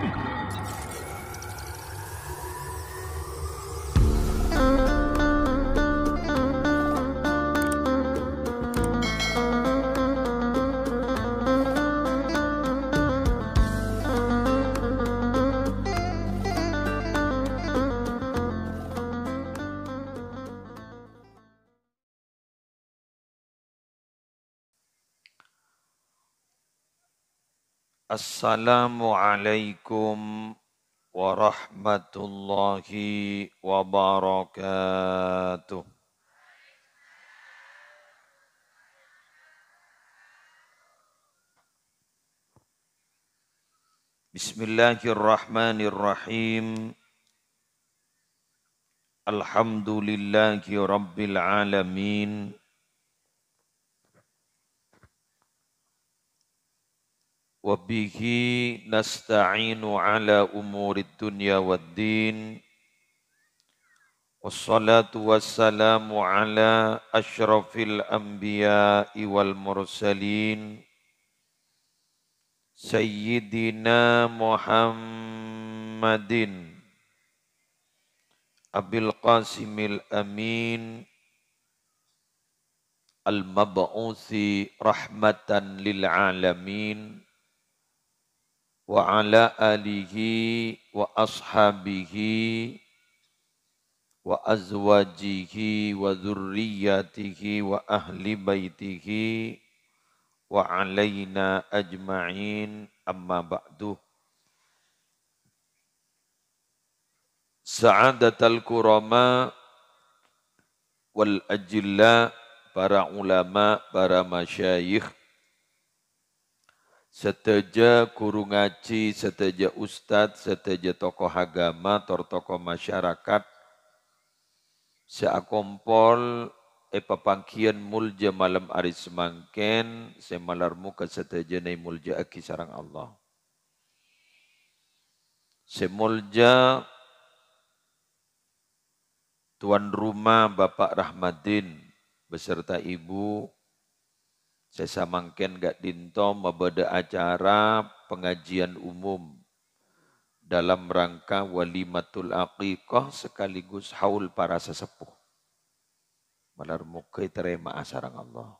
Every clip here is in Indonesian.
God. Assalamualaikum warahmatullahi wabarakatuh. Bismillahirrahmanirrahim. Alhamdulillahi rabbil alamin. وبه نستعين على أمور الدنيا والدين والصلاة والسلام على أشرف الأنبياء والمرسلين سيدنا محمد أبي القاسم الأمين المبعوث رحمة للعالمين wa ala alihi wa ashabihi wa azwajihi wa dhurriyyatihi wa ahli baitihi wa alaina ajma'in amma ba'du Sa'adatul kurama wal ajilla para ulama, para masyayikh seteja guru ngaji, seteja ustadz, seteja tokoh agama, tor tokoh masyarakat, seakompol epapangkian eh, mulja malam ari semangken semalar muka seteja nai mulja aki sarang Allah. Semulja tuan rumah Bapak Rahmadin beserta ibu saya mangken gak dinto mabada acara pengajian umum dalam rangka walimatul aqiqah sekaligus haul para sesepuh. Malar mukai terima asarang Allah.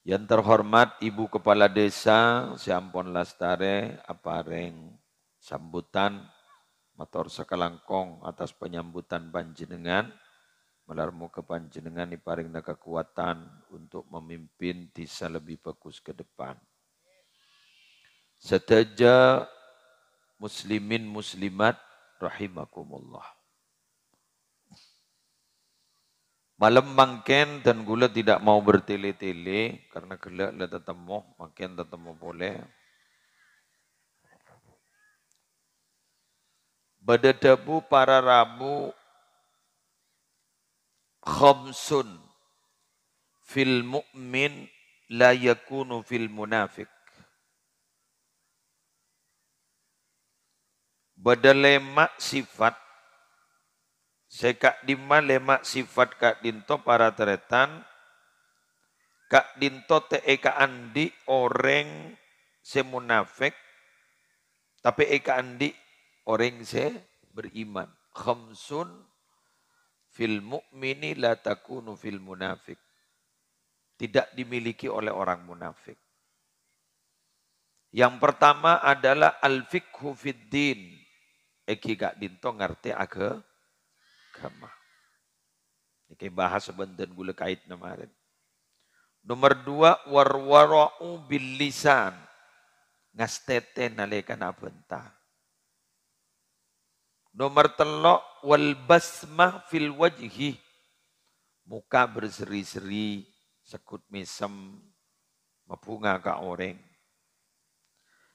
Yang terhormat Ibu Kepala Desa Siampon Lastare Apareng sambutan motor Sekelangkong atas penyambutan panjenengan Melarmu kepanjenengan iparingna kekuatan untuk memimpin bisa lebih bagus ke depan. Sedaja muslimin muslimat rahimakumullah. Malam mangken dan gula tidak mau bertele-tele karena gelak lah tetemu, makin tetemu boleh. Badadabu para ramu khamsun fil mu'min la yakunu fil munafik. Bada lemak sifat Sekak dima lemak sifat kak dinto para teretan. Kak dinto te eka andi orang se munafik. Tapi eka andi orang se beriman. Khamsun Fil mu'mini la takunu fil munafik. Tidak dimiliki oleh orang munafik. Yang pertama adalah al-fikhu fid din. Eki eh, gak dinto ngerti agama. Ini kayak bahas sebentar gula kait kemarin. Nomor dua, warwara'u bil lisan. Ngastete nalekan abentah Nomor telok wal basmah fil wajhi. Muka berseri-seri, sekut mesem, mabunga ka orang.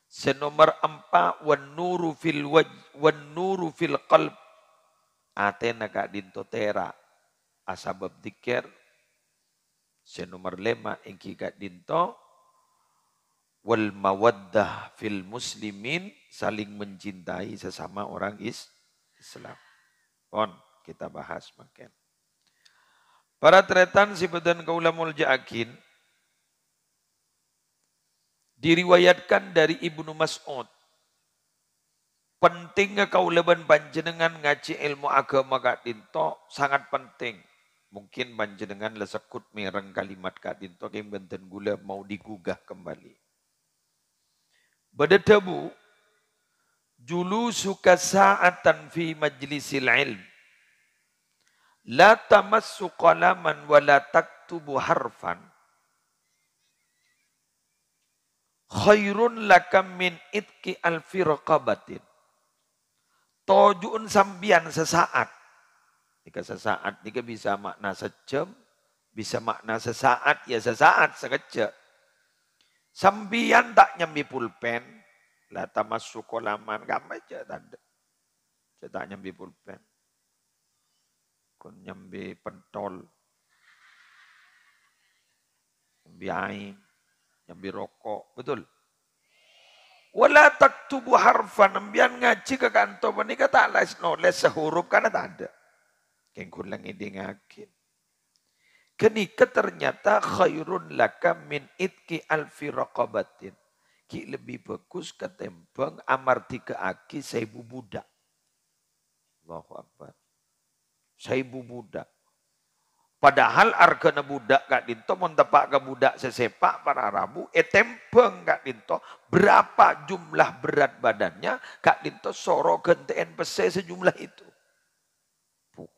Senomor empat wan nuru fil waj wan nuru fil qalb. Atena ka dinto tera asabab dikir. Senomor lima engki ka dinto wal mawaddah fil muslimin saling mencintai sesama orang is Islam. on kita bahas makin. Para tretan badan kaulamul ja'akin diriwayatkan dari Ibnu Mas'ud. Pentingnya kauleban panjenengan ngaji ilmu agama Kak Dinto sangat penting. Mungkin panjenengan lesekut mireng kalimat Kak Dinto yang benten gula mau digugah kembali. Beda tabu julusuka sa'atan fi majlisil ilm. La tamassu qalaman wa la taktubu harfan. Khairun lakam min itki alfi raqabatin. Tojuun sambian sesaat. Jika sesaat, jika bisa makna sejam, bisa makna sesaat, ya sesaat sekejap. Sambian tak nyambi pulpen, La tamassuku laman kama cetak cetak nyambi pulpen. Kun nyambi pentol. Nyambi air, nyambi rokok, betul. Wala tubuh harfan ambian ngaji ke kantor menika tak les nulis sehuruf karena tak ada. Keng kurang ini ngakin. Kenika ternyata khairun laka min itki alfi raqabatin ki lebih bagus ketembang amar tiga aki seibu budak. Allahu Akbar. Saibu budak. Padahal argana budak kak dinto, montepak ke budak sesepak para rabu, etempeng eh, kak dinto, berapa jumlah berat badannya, kak dinto soro genteen pese sejumlah itu. Puh.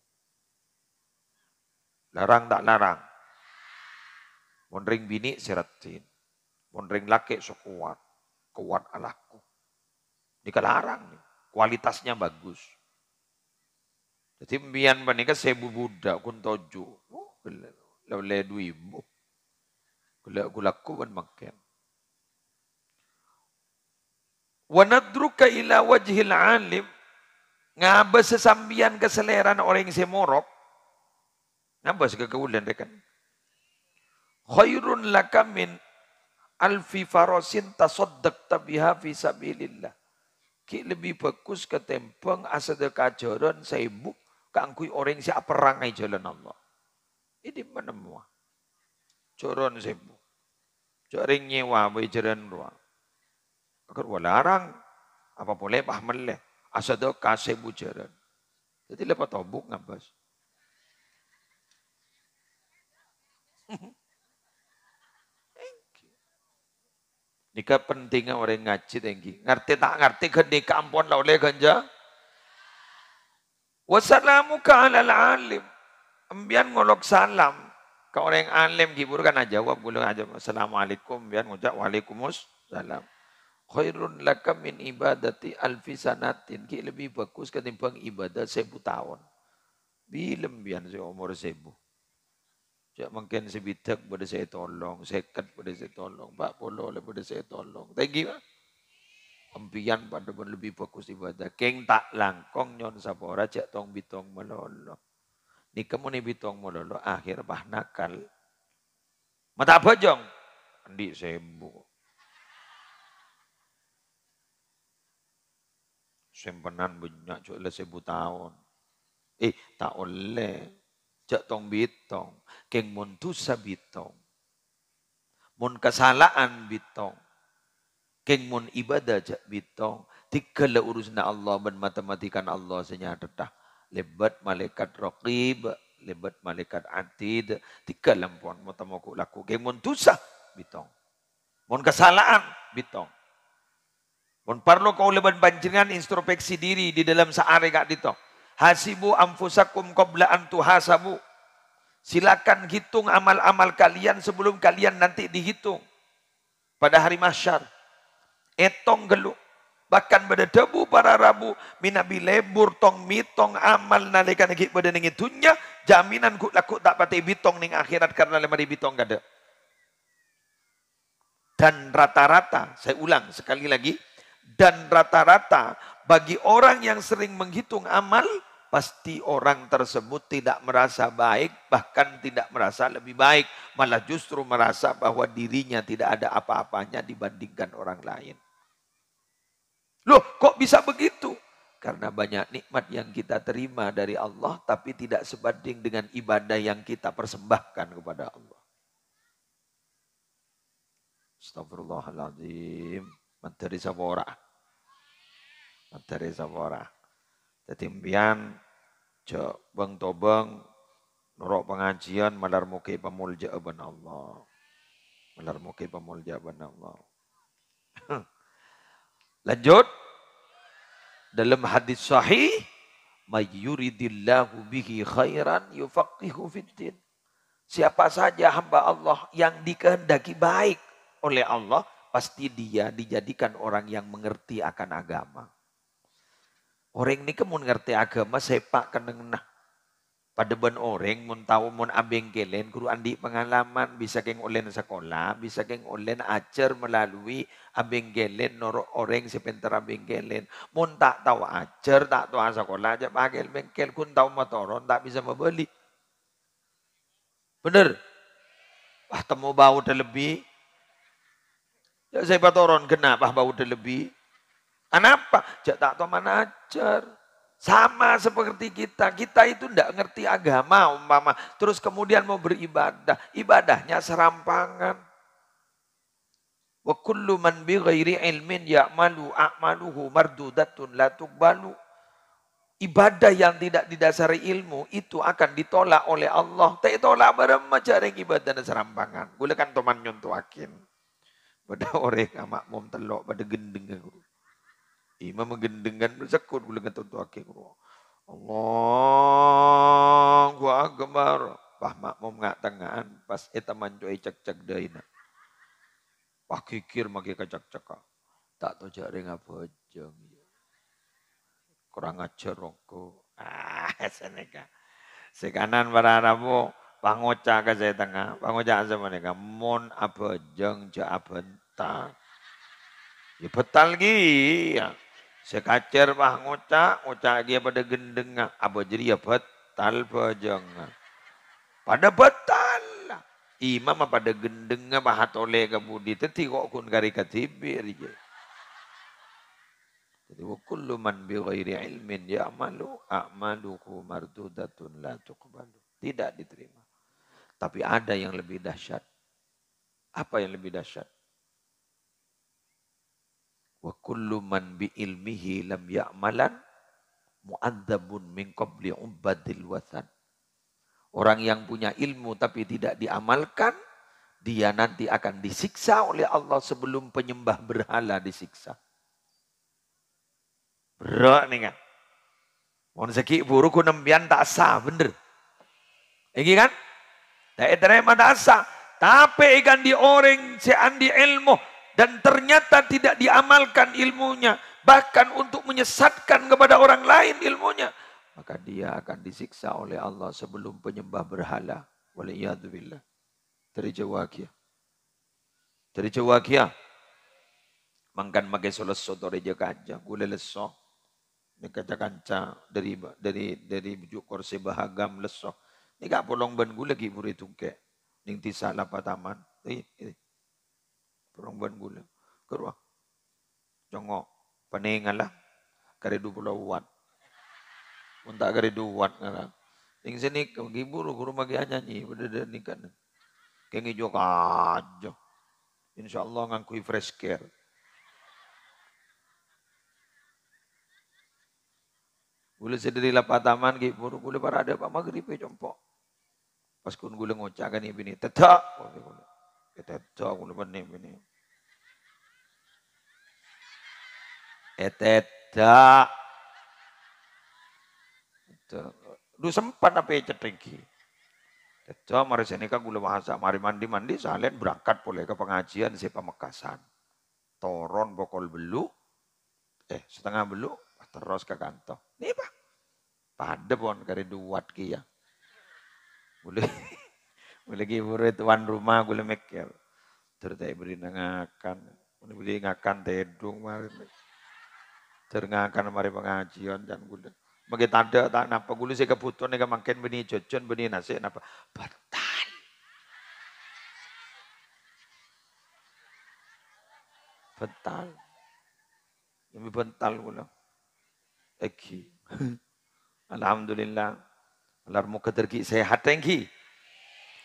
Larang tak larang. Mondering bini seretin. Pondring laki sekuat. Kuat alaku alahku. Kan Dikelarang. Kualitasnya bagus. Jadi mbian panika sebu budak kun toju. Oh, Lele duibu. Gula gula kuwan makan. Wanadruka ila wajhil alim. Ngaba sesambian keseleran orang yang semorok. Ngaba sekekeulan rekan. Khairun laka min alfi farosin tasoddak tabiha fi sabilillah. Ki lebih bagus ke tempeng asedekah joron seibu kangkui orang siapa perang ai jalan Allah. Ini mana mua? Joron seibu. Joring nyewa we jalan ruang. Agar walarang apa boleh pah meleh asedekah seibu jalan. Jadi lepas tobuk ngabas. Nikah pentingnya orang ngaji tinggi. Ngerti tak ngerti di kampon lah oleh ganja. Wassalamu ka'alal alim. Ambian ngolok salam. Kau orang alim gibur kan jawab gulung aja assalamualaikum Ambian ngucap waalaikumsalam. Khairun laka min ibadati alfisanatin. ki lebih bagus ketimbang ibadah sebu tahun. Bilem biar si umur sebu. Cak mungkin sebitak pada saya tolong, sekat pada saya tolong, pak polo pada saya tolong. Thank you. Impian pada pun lebih fokus ibadah. Keng tak langkong nyon sapora cak tong bitong melolo. Ni kamu ni bitong melolo akhir bah nakal. Mata bojong. Andi sembuh. Sempenan banyak cok le sebu tahun. Eh tak oleh. Jak tong bitong. Keng mun dosa bitong. Mun kesalahan bitong. Keng mun ibadah jak bitong. Tiga le urusna Allah ben matematikan Allah senyadatah. Lebat malaikat rokib, Lebat malaikat antid, Tiga lampuan matamaku laku. Keng mun dosa bitong. Mun kesalahan bitong. Mun parlo kau leban panjenengan introspeksi diri di dalam saare kak ditong. Hasibu amfusakum qabla an tuhasabu. Silakan hitung amal-amal kalian sebelum kalian nanti dihitung. Pada hari mahsyar. Etong geluk. Bahkan pada debu para rabu. Minabi lebur tong mitong amal nalikan lagi pada ning itunya. Jaminan ku laku tak pati bitong ning akhirat karena lemari bitong ada. Dan rata-rata, saya ulang sekali lagi. Dan rata-rata bagi orang yang sering menghitung amal, pasti orang tersebut tidak merasa baik, bahkan tidak merasa lebih baik, malah justru merasa bahwa dirinya tidak ada apa-apanya dibandingkan orang lain. Loh, kok bisa begitu? Karena banyak nikmat yang kita terima dari Allah, tapi tidak sebanding dengan ibadah yang kita persembahkan kepada Allah. Astagfirullahaladzim. Materi sabora. Materi sabora. Jadi mbiyen jo beng tobeng nurok pengajian malar muke pemulja ben Allah. Malar muke pemulja ben Allah. Lanjut dalam hadis sahih mayyuridillahu bihi khairan yufaqihu fiddin. Siapa saja hamba Allah yang dikehendaki baik oleh Allah, pasti dia dijadikan orang yang mengerti akan agama. Orang ini kemun ngerti agama sepak keneng nah. Pada ben orang mun tahu mun abeng kelen guru andi pengalaman bisa keng olen sekolah, bisa keng olen acer melalui abeng kelen nor orang sepenter abeng kelen. Mun tak tahu acer, tak tahu sekolah aja bagel bengkel kun tahu motoron tak bisa membeli. Bener? Wah temu bau lebih. Ya saya patoron kenapa bau lebih? Kenapa? Jak tak tahu mana ajar. Sama seperti kita, kita itu tidak ngerti agama umpama. Terus kemudian mau beribadah, ibadahnya serampangan. Wa man bi ghairi ilmin ya'malu a'maluhu mardudatun la tuqbalu. Ibadah yang tidak didasari ilmu itu akan ditolak oleh Allah. Tak tolak barang cara ibadah dan serampangan. Boleh kan teman nyontuakin. Pada orang yang makmum telok pada gendeng Imam menggendengkan bersekut gula ngantuk tu akeh kuro. Allahu akbar. Pah makmum ngak tengahan pas eta mancuai cek-cek daina. Pah kikir maki kacak-caka. Tak tahu jare ngabojong. Ya. Kurang ajar rongku, Ah, seneka. Sekanan para Rabu pangoca ke saya tengah, pangoca sama mereka. Mon abojong ja abentang. Ya betal ki. Ya. Sekacer mah ngocak ngocak dia pada gendeng. Apa jadi ya betal bojong. Pada betal. Imam pada gendeng mah hatole ke budi. Teti kok kun kari katibir je. Jadi wa kullu man bi ghairi ilmin ya'malu a'maluhu mardudatun la tuqbalu. Tidak diterima. Tapi ada yang lebih dahsyat. Apa yang lebih dahsyat? Wa kullu man bi ilmihi lam ya'malan mu'adzabun min qabli ubadil wathan. Orang yang punya ilmu tapi tidak diamalkan, dia nanti akan disiksa oleh Allah sebelum penyembah berhala disiksa. Berat nih kan. Mohon seki buruk nembian tak sah, bener. Ini kan? Tak terima tak sah. Tapi ikan di orang si andi ilmu dan ternyata tidak diamalkan ilmunya, bahkan untuk menyesatkan kepada orang lain ilmunya, maka dia akan disiksa oleh Allah sebelum penyembah berhala. Waliyadzubillah. Terija wakia. Terija wakia. Mangkan makai solas sodore je kaca, gule leso. Ni kaca dari dari dari bujuk kursi bahagam leso. Ni gak polong ben gule kiburi tungke. Ning tisak lapa taman. Ini, ini perempuan gula. Keruah. Congok. Peningan lah. Karedu pulau uat. Untak karedu uat enggak, Ing sini kegi buru guru magi nyanyi pada nikah. Kengi jok kan aja. Insya Allah ngangkui fresh care. Gula sendiri lapak taman ki gula para ada pak maghrib pe compok. Pas kun gula ngocak kan ibini tetap Gula. Ketetok ngono meneh meneh. Etedak. Lu sempat apa ya, cetringi. Etedak mari sini kan gula bahasa mari mandi-mandi salen berangkat boleh ke pengajian si Pamekasan. Toron bokol belu, eh setengah belu terus ke kantor. Nih pak, pada pun kari duat kia. Ya. Boleh. Lagi murid tuan rumah gula mikir. Ya. Terus tak beri nangakan. beri ngakan tedung mari. Terus mari pengajian dan gula. Makin tanda tak napa gula saya kebutuhan yang makin beni jojon beni nasi napa. Bertahan. Bental. ini bental gula. Eki. Alhamdulillah. Allah muka tergi sehat tengki.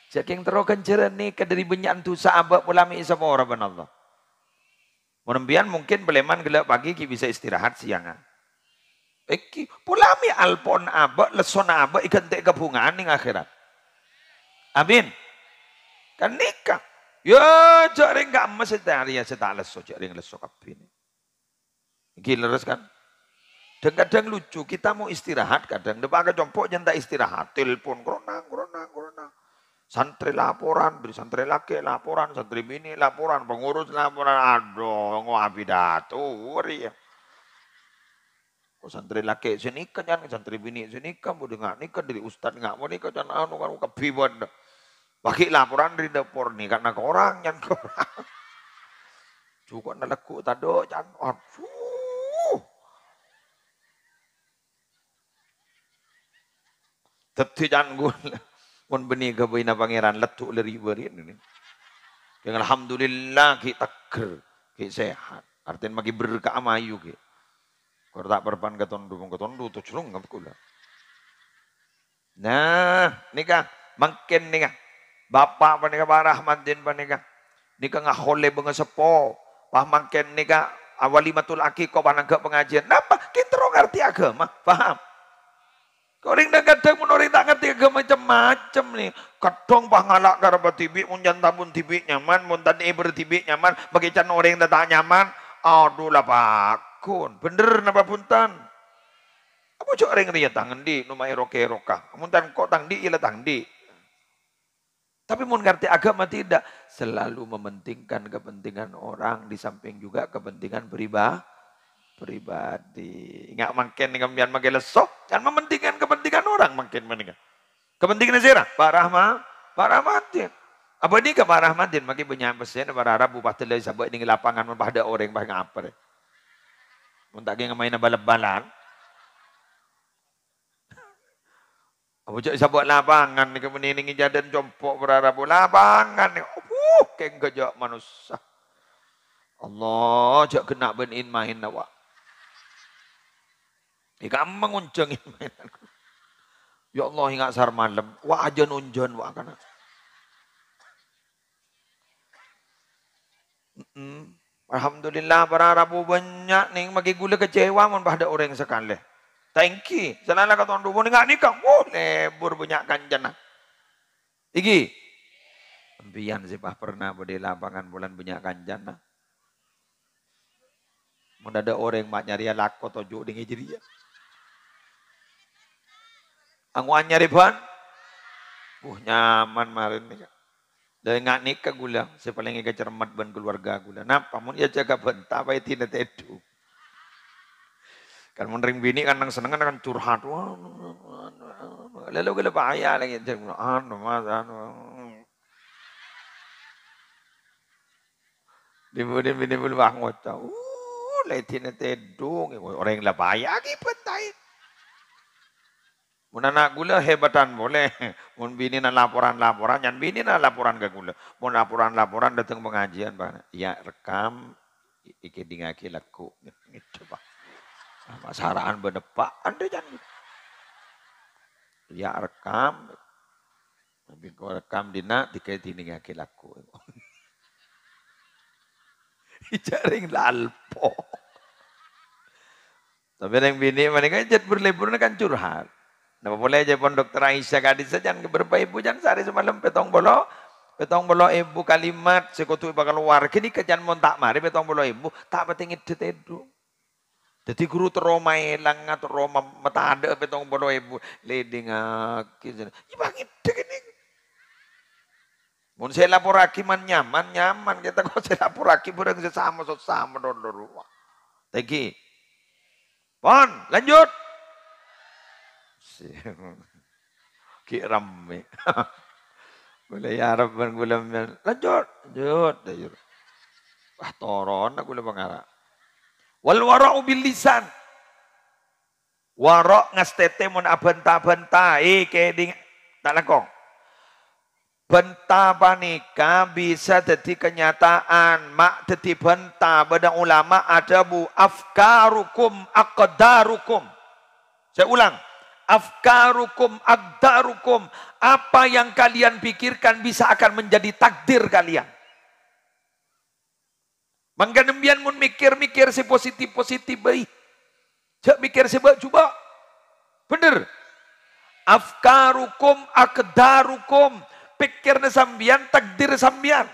Saking terokan jerani kadari benyan tu sahabat ulami isa orang Allah. Menembian mungkin beleman gelap pagi ki bisa istirahat siangan. Iki pulami alpon abak lesona abak ikan tek kebungaan ning akhirat. Amin. Kan nikah. Yo ya, cak ring gak emas setari ya setak leso cak ring leso kan? Dan kadang lucu kita mau istirahat kadang depan kecompok janda istirahat telepon kronang kronang kronang. Santri laporan, beri santri laki laporan, santri bini laporan, pengurus laporan. Aduh, ngapi daturi ya. Kok santri laki sini kan, jangan santri bini sini kan, boleh nggak nikah dari ustad nggak mau nikah, jangan anu kan kebiwan. Bagi laporan di dapur nih, karena orang yang orang. Cukup nelaku tado, jangan. Aduh. tetap jangan gula. Pun benih kebeina pangeran letuk leri berian ini. Yang alhamdulillah kita ker, kita sehat. Artinya makin berkah amayu kita. Kalau tak dulu, ketondu, dulu tuh celung nggak kula. Nah, nikah, makin nikah. Bapak panika barahmatin panika. Nikah nggak hole benga sepo. Pah makin nikah awalimatul akikoh panangga pengajian. Napa? Kita orang ngerti agama, paham? Koring dah kadang pun orang tak ngerti agama macam-macam nih. Kadang pah ngalak karo tibik mun jantan pun tibik nyaman, muntan tadi tibik nyaman, bagi can orang yang tak nyaman, aduh lah pakun. Bener napa puntan. Apa cok orang riya tangan di numai roke roka. Muntan kok tang di ila tang di. Tapi mau ngerti agama tidak selalu mementingkan kepentingan orang di samping juga kepentingan pribadi pribadi. Nggak makin kemudian makin lesok dan mementingkan kepentingan orang makin meningkat. Kepentingan sirah, Pak Rahma, Pak Rahmatin. Apa ini ke Pak Rahmatin? Makin punya pesan para Arab bupati dari sabuk ini lapangan mempada orang bah apa. deh. Untuk yang main balap-balan. Apa cak sabuk lapangan ni kemudian ini jadan compok para Arab lapangan ni. Uh, kengkejak manusia. Allah jak kena benin main awak. Ya gampang Ya Allah ingat sar malam. Wah aja nunjon wah karena. Mm-mm. Alhamdulillah para Rabu banyak nih magi gula kecewa mon pada orang sekali. Thank you. Selalu kata orang dulu ingat nikah. boleh berbanyak banyak kanjana. Iki. Pian sih pernah di lapangan bulan banyak kanjana. Mun ada orang mak nyari lakot tojuk dengan jadi ya. Ang wanya ribuan? Uh, nyaman marin nika. Dari ngak nikah gula, sepaling ika cermat ban keluarga gula. Napa mun ya jaga bentar, apa ya tina tedu. Kan mun ring bini kan nang senengan kan curhat. Lalu gele bahaya lagi jeung anu mas anu. Dibudi bini bulu bang ngocok. Uh, lai tina tedu orang la bahaya lagi bentar. Muna anak gula hebatan boleh. Mun bini na laporan-laporan, yang bini na laporan ke gula. Mun laporan-laporan datang pengajian, Pak. Ya rekam, iki dingaki laku, Gitu, Pak. Masaraan berdepak, anda jangan. Ya rekam, tapi kau rekam dina, tiga dingaki laku. Jaring lalpo. Tapi yang bini mereka jat berlebur kan curhat. Napa boleh aja pun dokter Aisyah gadis jangan ibu jangan sehari semalam petong bolo petong bolo ibu kalimat sekutu bakal keluar kini kerjaan mau tak mari petong bolo ibu tak penting itu tedu jadi guru teroma elang atau roma mata ada petong bolo ibu leding aki ibang itu kini Mun saya lapor aki man nyaman nyaman kita kok saya lapor aki burang sesama sesama dor dor Tegi. Pon, lanjut. Kiram. boleh ya Rabban gula men. Lanjut, lanjut, lanjut. Wah toron aku gula pengara. Wal wara'u bil lisan. Warok ngastete abenta-benta e keding tak lakong. Benta panika bisa jadi kenyataan. Mak jadi benta. Badang ulama ada bu afkarukum akdarukum. Saya ulang afkarukum, agdarukum. Apa yang kalian pikirkan bisa akan menjadi takdir kalian. Mangga nembian mun mikir-mikir si positif-positif baik, Cak mikir si coba. Bener. Afkarukum, akdarukum. Pikirnya sambian, takdir sambian.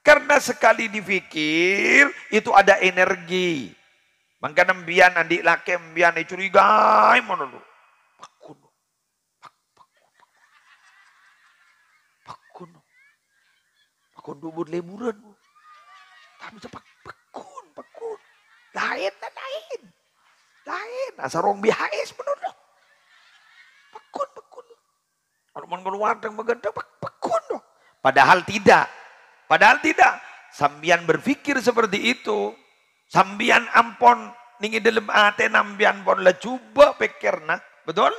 Karena sekali difikir, itu ada energi. Mangga nembian, andi laki, nembian, curiga, menurut. dubur liburan. Tapi cepat pekun, pekun. Lain dan lain. Lain. Asa rong bihais menurut. Pekun, pekun. Kalau mau keluar dan menggendong, pekun. dong. Padahal tidak. Padahal tidak. Sambian berpikir seperti itu. Sambian ampon. Ningi dalam ate nambian pon lah coba pikirna, Betul?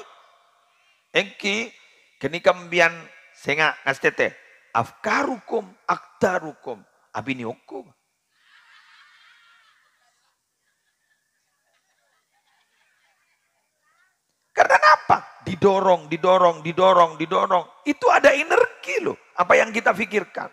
Engki. Kini kambian senga ngastete afkarukum aktarukum abiniukum. Karena apa? Didorong, didorong, didorong, didorong. Itu ada energi loh. Apa yang kita pikirkan.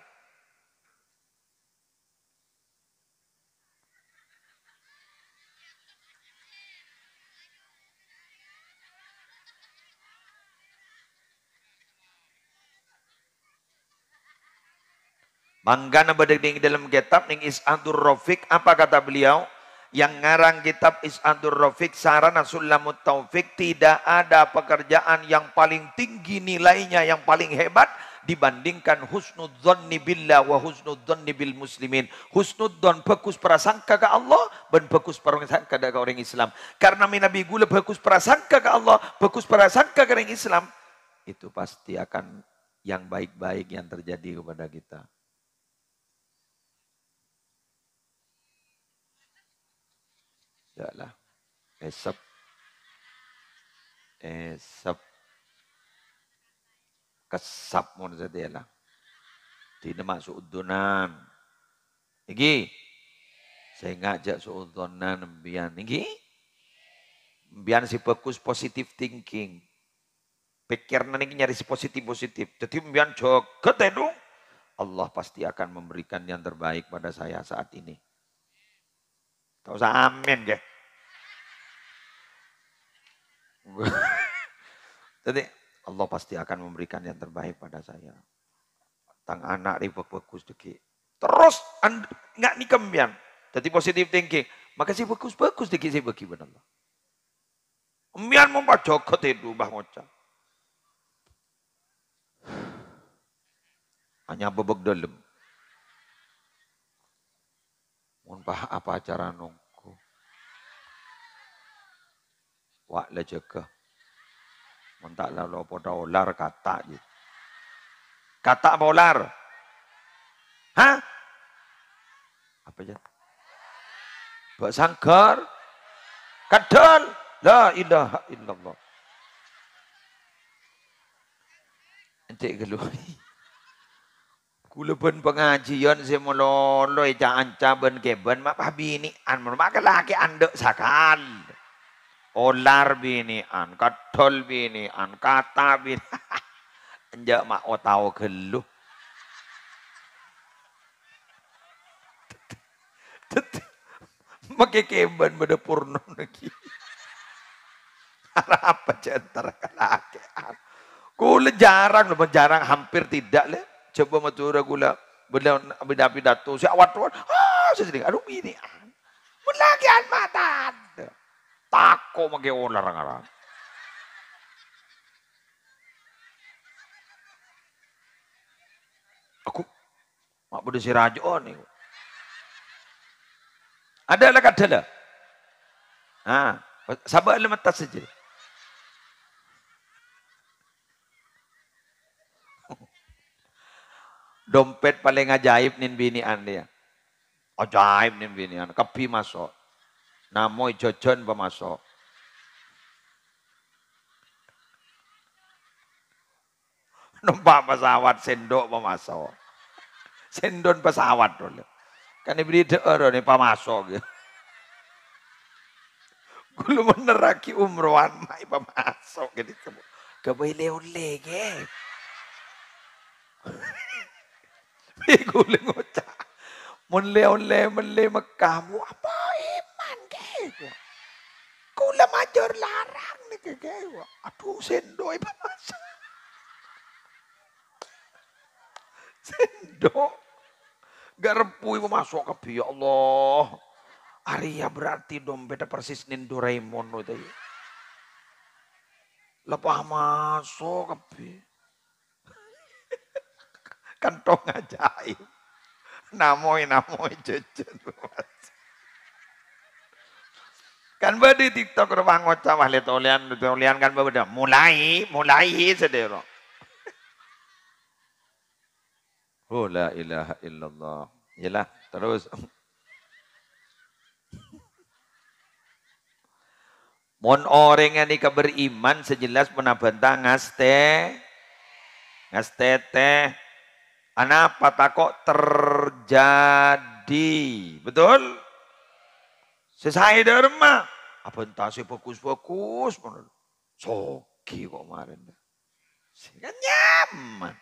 Manggana bedeng dalam kitab ning Is'adur Rafiq apa kata beliau? Yang ngarang kitab Is'adur Rafiq sarana sulamut taufik tidak ada pekerjaan yang paling tinggi nilainya yang paling hebat dibandingkan Husnudzon billah wa husnudzonni bil muslimin. Husnudzon bagus prasangka ke Allah dan bagus prasangka ke orang Islam. Karena minabi gula bagus prasangka ke Allah, bagus prasangka ke orang Islam. Itu pasti akan yang baik-baik yang terjadi kepada kita. Tidaklah. Esap. Esap. Kesap mun lah. Tidak masuk udunan. Ini. Saya ngajak seudunan mbian. ini. Mbian si fokus positive thinking. Pikiran ini nyari si positif-positif. Jadi mbian joget edung. Allah pasti akan memberikan yang terbaik pada saya saat ini. Tahu usah amin ya. Jadi Allah pasti akan memberikan yang terbaik pada saya. Tang anak ribet bagus deki. Terus nggak nikemian. Jadi positif thinking. Maka bagus bagus deki saya bagi benar Allah. Mian mau pak jokot itu bah ngocak. Hanya bebek dalam. Mumpah apa acara nung. Wak le jaga. Mun tak lalo padha ular katak iki. Katak apa ular? Hah? Apa ya? Bak sanggar. Kadal. La ilaha illallah. Entik keluar. Kula ben pengajian semololoi cak ancaben keben mak pabi ni an mak laki andek sakal. Olar bini an, kadol bini an, kata bini. Enjak mak otau oh geluh. Maki kemban pada purno lagi. Apa jenter kelakean. Kula jarang, jarang hampir tidak le. Coba matura kula benda benda tu, si awat awat, Ah, saya aduh bini an. Mulakian matan. Tako mage olarang-arang. Aku mak budi sirajon oh, ni. Ada lah kadala. Ha, ah, sabak lemat saja. Dompet paling ajaib nin an dia. Ajaib nin an, Kepi masuk. Namo jojon pemasok. Numpak pesawat sendok pemasok. Sendon pesawat dulu. Kan diberi doa nih pemasok gitu. Kulo meneraki umrohan mai pemasok gitu. Kebele ole ge. Kulo ngocak. Mun le ole, mun menle Mekah, apa kagaywa. Kula major larang ni kagaywa. Aduh sendok iba masa. Sendok. Garpu iba masuk ke ya Allah. Arya berarti beda persis nin Doraemon itu. Ya. Lepas masuk ke Kantong ajaib. Namoi namoi jejen. Kan badi TikTok rumah ngocah wah lihat olean olean kan beda. Mulai mulai sedero. Oh la ilaha illallah. Yalah terus. Mon orang yang nikah beriman sejelas penabenta ngaste ngaste teh Kenapa takok terjadi? Betul? Sesai derma. Abentase fokus-fokus menurut. Sogi kok kemarin. Kan nyaman.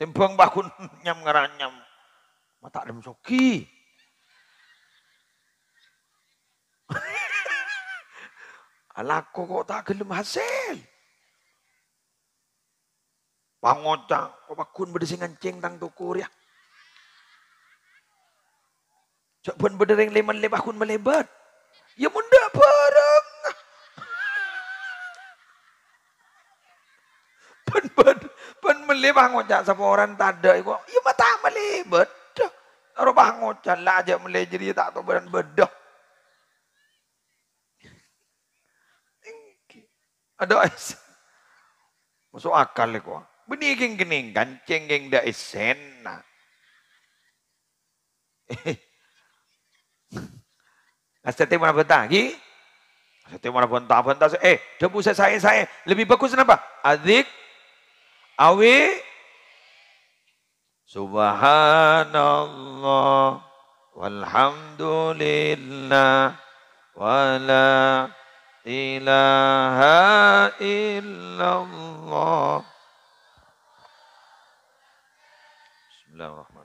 Timbang bakun nyam ngaran nyam. Mata adem sogi. Alaku kok tak gelem hasil. Pangocang, kok bakun berdesi ngancing tang tukur ya. Cak pun berdering leman lebakun melebat. Ya munda bareng. Ben ben ben meli pangocak sapa orang tada iku. Ya mata meli bedah. Karo pangocak lah aja meli jadi tak tau badan bedah. Ada es, Masuk akal iku. Beni geng gening kan cengeng da esen. Hasta eh. tema betah lagi. Setiap orang bonta-bonta, eh debu saya saya saya lebih bagus kenapa? Adik, awi, subhanallah, walhamdulillah, wala ilaha illallah. Bismillahirrahmanirrahim.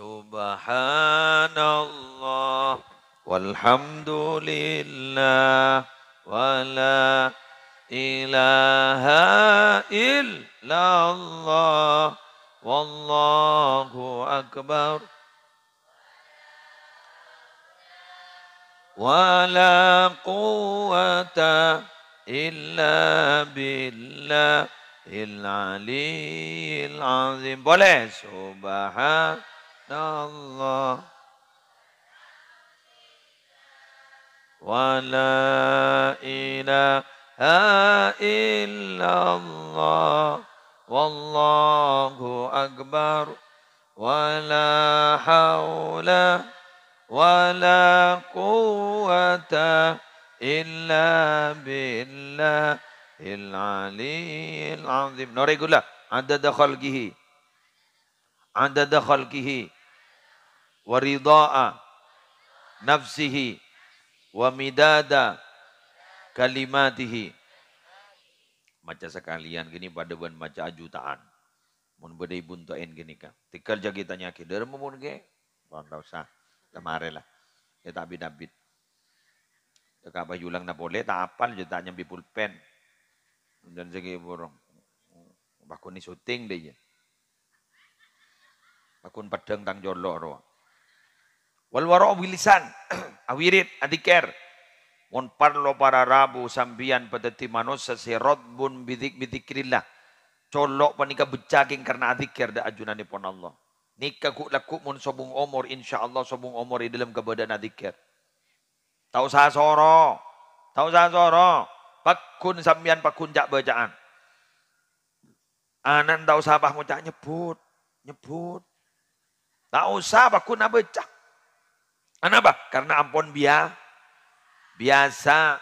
سبحان الله والحمد لله ولا إله إلا الله والله أكبر ولا قوة إلا بالله العلي العظيم boleh subhan الله ولا إله إلا الله والله أكبر ولا حول ولا قوة إلا بالله العلي العظيم نوري قولا عدد خلقه عدد خلقه wa ridha'a nafsihi wa midada kalimatihi. Maca sekalian gini pada ban maca jutaan. Mun bedai buntuin gini kan. Tikal jagi tanya ke der mun ge. Bang usah. Lemare lah. Ya tak bidabit. Ya kabah yulang na boleh tak apal je tak nyambi pulpen. Dan segi burung. Bakun ni syuting dia je. Bakun pedang tang jolok roh. Wal waro wilisan, awirit, adiker. On parlo para rabu sambian padati manusia si rodbun bidik bidikrillah. Colok panika becaging karena adiker da ajunani pon Allah. Nikah ku laku mun sobung omor insya Allah sobung omor di dalam kebadan adiker. Tau sah soro, tau sah soro. Pakun sambian pakun jak bacaan. Anan tau sabah mau cak nyebut, nyebut. Tak usah pakun abecak. Kenapa? Karena ampun biasa. Biasa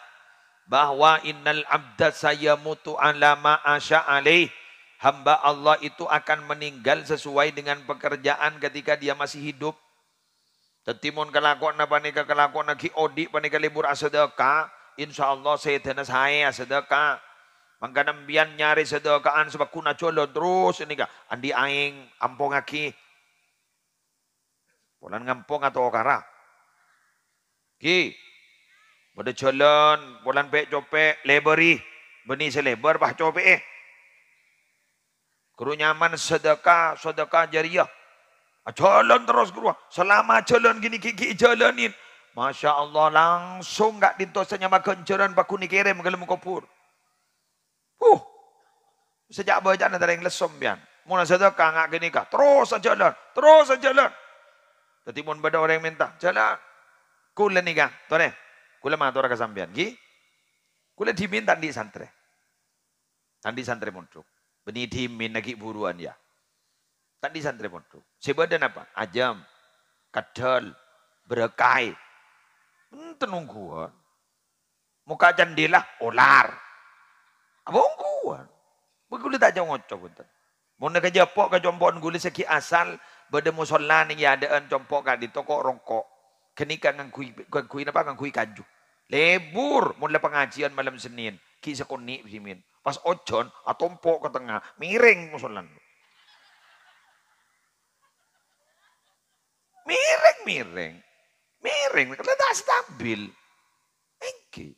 bahwa innal abda saya mutu alama asya alaih. Hamba Allah itu akan meninggal sesuai dengan pekerjaan ketika dia masih hidup. Tetimun kelakuan apa nika kelakuan lagi odi panika libur asedeka. Insya Allah saya tenas saya sedekah. Mangka nambian nyari sedekaan sebab kuna colo terus ini kak. Andi aing ampong aki. Polan ngampong atau okara. Ki. Pada jalan, bulan pek copek, leberi. Beni selebar bah copek eh. Kru nyaman sedekah, sedekah jariah. Jalan ah, terus keluar. Selama jalan gini kiki jalanin. Masya Allah langsung enggak ditosanya makan jalan baku ni kirim ke pur, kopur. Huh. Sejak bacaan antara yang lesom bian. Mula sedekah gini kah. Terus jalan. Terus jalan. Tadi pun pada orang yang minta. Jalan. Kula nikah, eh. tore. Kula matur ke sampean nggih. Kula diminta di santri. Tandi santri mondok. Beni dimin lagi buruan ya. Tandi santri mondok. Sebadan apa? Ajam, kedel, berkai. Tenungguan. Muka candilah olar. abang ungguan? Begulu tak jauh ngocok punten. Mun kerja pok ke jompon guli segi asal bade musolla ning ya adaan compok ka di toko rongkok. Kenika ngangkui ngangkui apa ngangkui kanju. Lebur mula pengajian malam Senin. kisah koni, simin. Pas ojon atompo ke tengah miring musolan. Miring miring. Miring kata tak stabil. Enggak.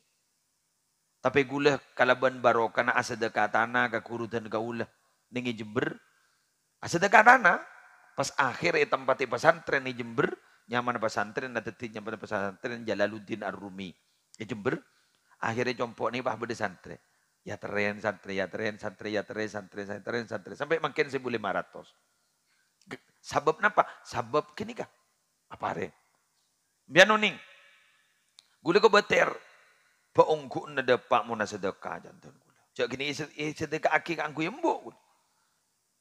Tapi gula kalaban barokah asa asadaka tanah kakurutan gaulah ningi jember dekat tanah pas akhir eh, tempat eh, pesantren ni jember nyaman pesantren ada titik nyaman pesantren Jalaluddin Ar-Rumi. Ya Jember. Akhirnya compok nih bah bude santri. Ya teren santri, ya teren santri, ya teren santri, ya teren santri. Sampai makin sebule maratos. Sabab napa? Sabab kini kah? Apa re? Biar noning. Gula kau beter. Paungku nada pak muna sedekah jantun gula. Cak gini sedekah aki kangku yang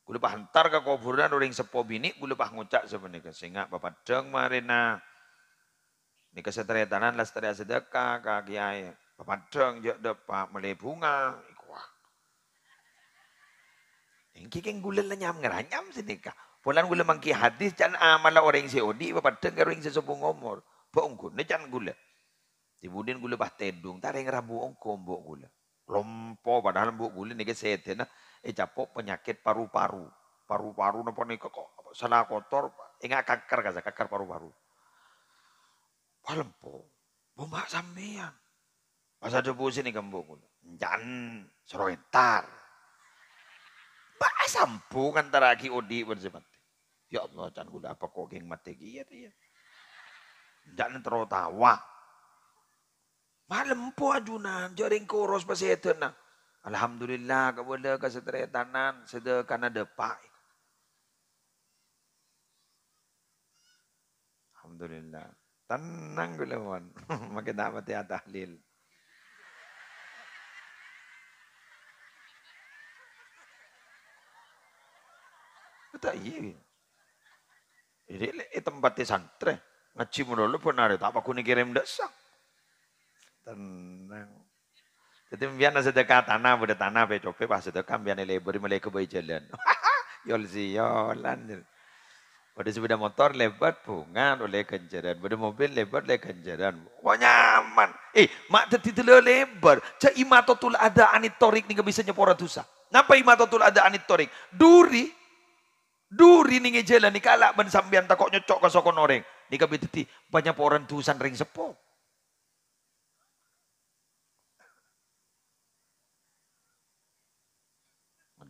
Kula pah hantar ke kuburan uring sepo bini kula pah ngucak sebenarnya singa bapak dong marina. Nika setretanan lah setria sedekah ka kiai. Bapak dong jek depak mele bunga iku wah. Engki keng gula lenyam ngeranyam sedekah. Pulan gula mangki hadis jangan amal orang si odi bapak dong karo ing sesepung umur. Bok ne can gula. Tibudin gula pah tedung tareng rabu ongko mbok gula. Lompo padahal mbok gula niki sedena. Ejakpo eh, penyakit paru-paru. Paru-paru napa nika kok sana kotor ingat eh, kanker kaza kanker paru-paru. Palempo, bumbak sampean. Pas ada busi sini gembung. Jangan seroentar. Pak sampu kan teragi odi bersemat. Ya Allah, can gula apa kok geng mati iya Jangan terlalu tawa. Malam po ajunan, jaring koros pas itu Alhamdulillah kepada ke seteretanan sedekana depai. Alhamdulillah. Tenang gula Makin dapat ya tahlil. Tak iya. Ini tempat di santri. Ngaji pun ada, Tak apa kuning kirim desak. Tenang. Jadi mbiyen sedekah tanah bude tanah be cope pas sedekah mbiyen lebur mele ke boy jalan. Yol si yolan. Bude sepeda motor lebat bunga oleh kenjaran, bude mobil lebat oleh kenjaran. Wah nyaman. Eh, mak tadi telo lebar. Cak imatotul ada anitorik nih bisa nyepora dosa. Napa imatotul ada anitorik? Duri Duri nih jalan nih kalak ben sambian takok nyocok ke sokon orang. Nih kabeh tadi banyak orang tusan ring sepok.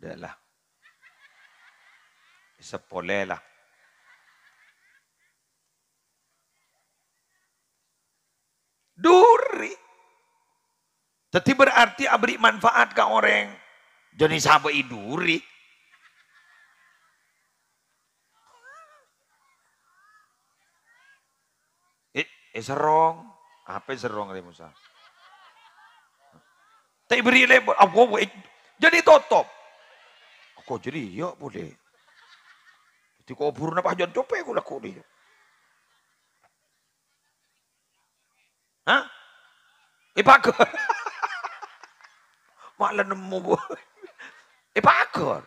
udahlah. lah, Duri. Tapi berarti abri manfaat ke orang. Jadi sahabat duri. Eh, eh serong. Apa serong dari Musa? Tak beri label. Ah, eh. Jadi tutup. Kok jeriok boleh. Jadi kau buru napa jangan cope aku laku dia. Hah? Eh pakor. Malah nemu buah. Eh pakor.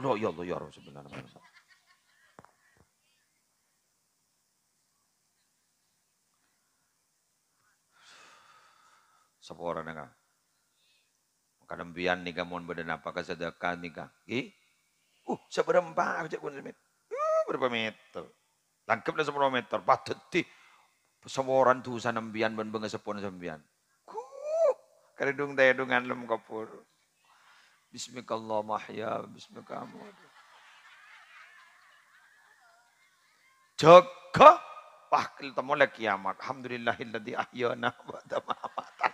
Aduh ya Allah ya Rabb sebenarnya. Sapa orang dengar? kalembian nika mohon badan apa kesedekan nika. Ki? Uh, seberapa? aja pun limit. Uh, berapa meter? Langkep dah sepuluh meter. Pateti. Seworan tuh sanembian ben benga sepon Kau Ku. daya dungan lem kapur. Bismillah ya, Bismillah Jaga pakil temolek kiamat. Alhamdulillahilladzi ahyana wa damamata.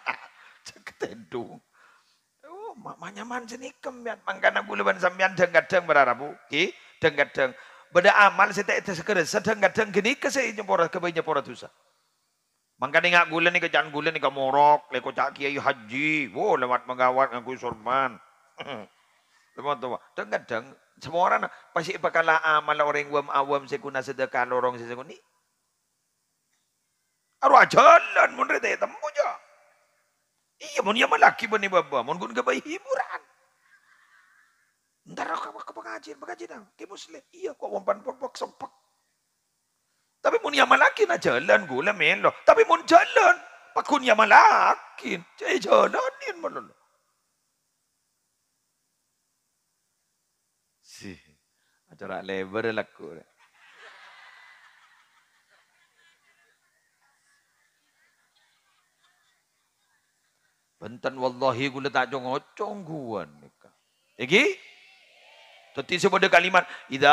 Jaga tendung manyaman jenikem ya mangkana kuluban sampean deng-deng berarabu ki deng beda amal saya ete sekedar sedeng gini geni ke saya nyepora ke nyepora mangkana ngak gulen ni kejan gulen ni ke morok le kiai haji wo lewat mengawat ngaku sorban lewat tua, deng semua orang pasti bakala amal orang awam awam sekuna sedekah lorong sekuni Aru ajalan mun rete temu ja. Iya, mon ya malaki ba ni baba, mon kun gabay hiburan. Ntar ako ka pengajian, pengajian ang, kay muslim. Iya, ko wampan pagpag sempak. Tapi mun ya malaki na jalan gula melo. Tapi mon jalan, pag kun ya malakin, jay eh, jalanin Si, acara lebar laku. Benten wallahi kula tak congocong guan. Iki? Tetapi sebut kalimat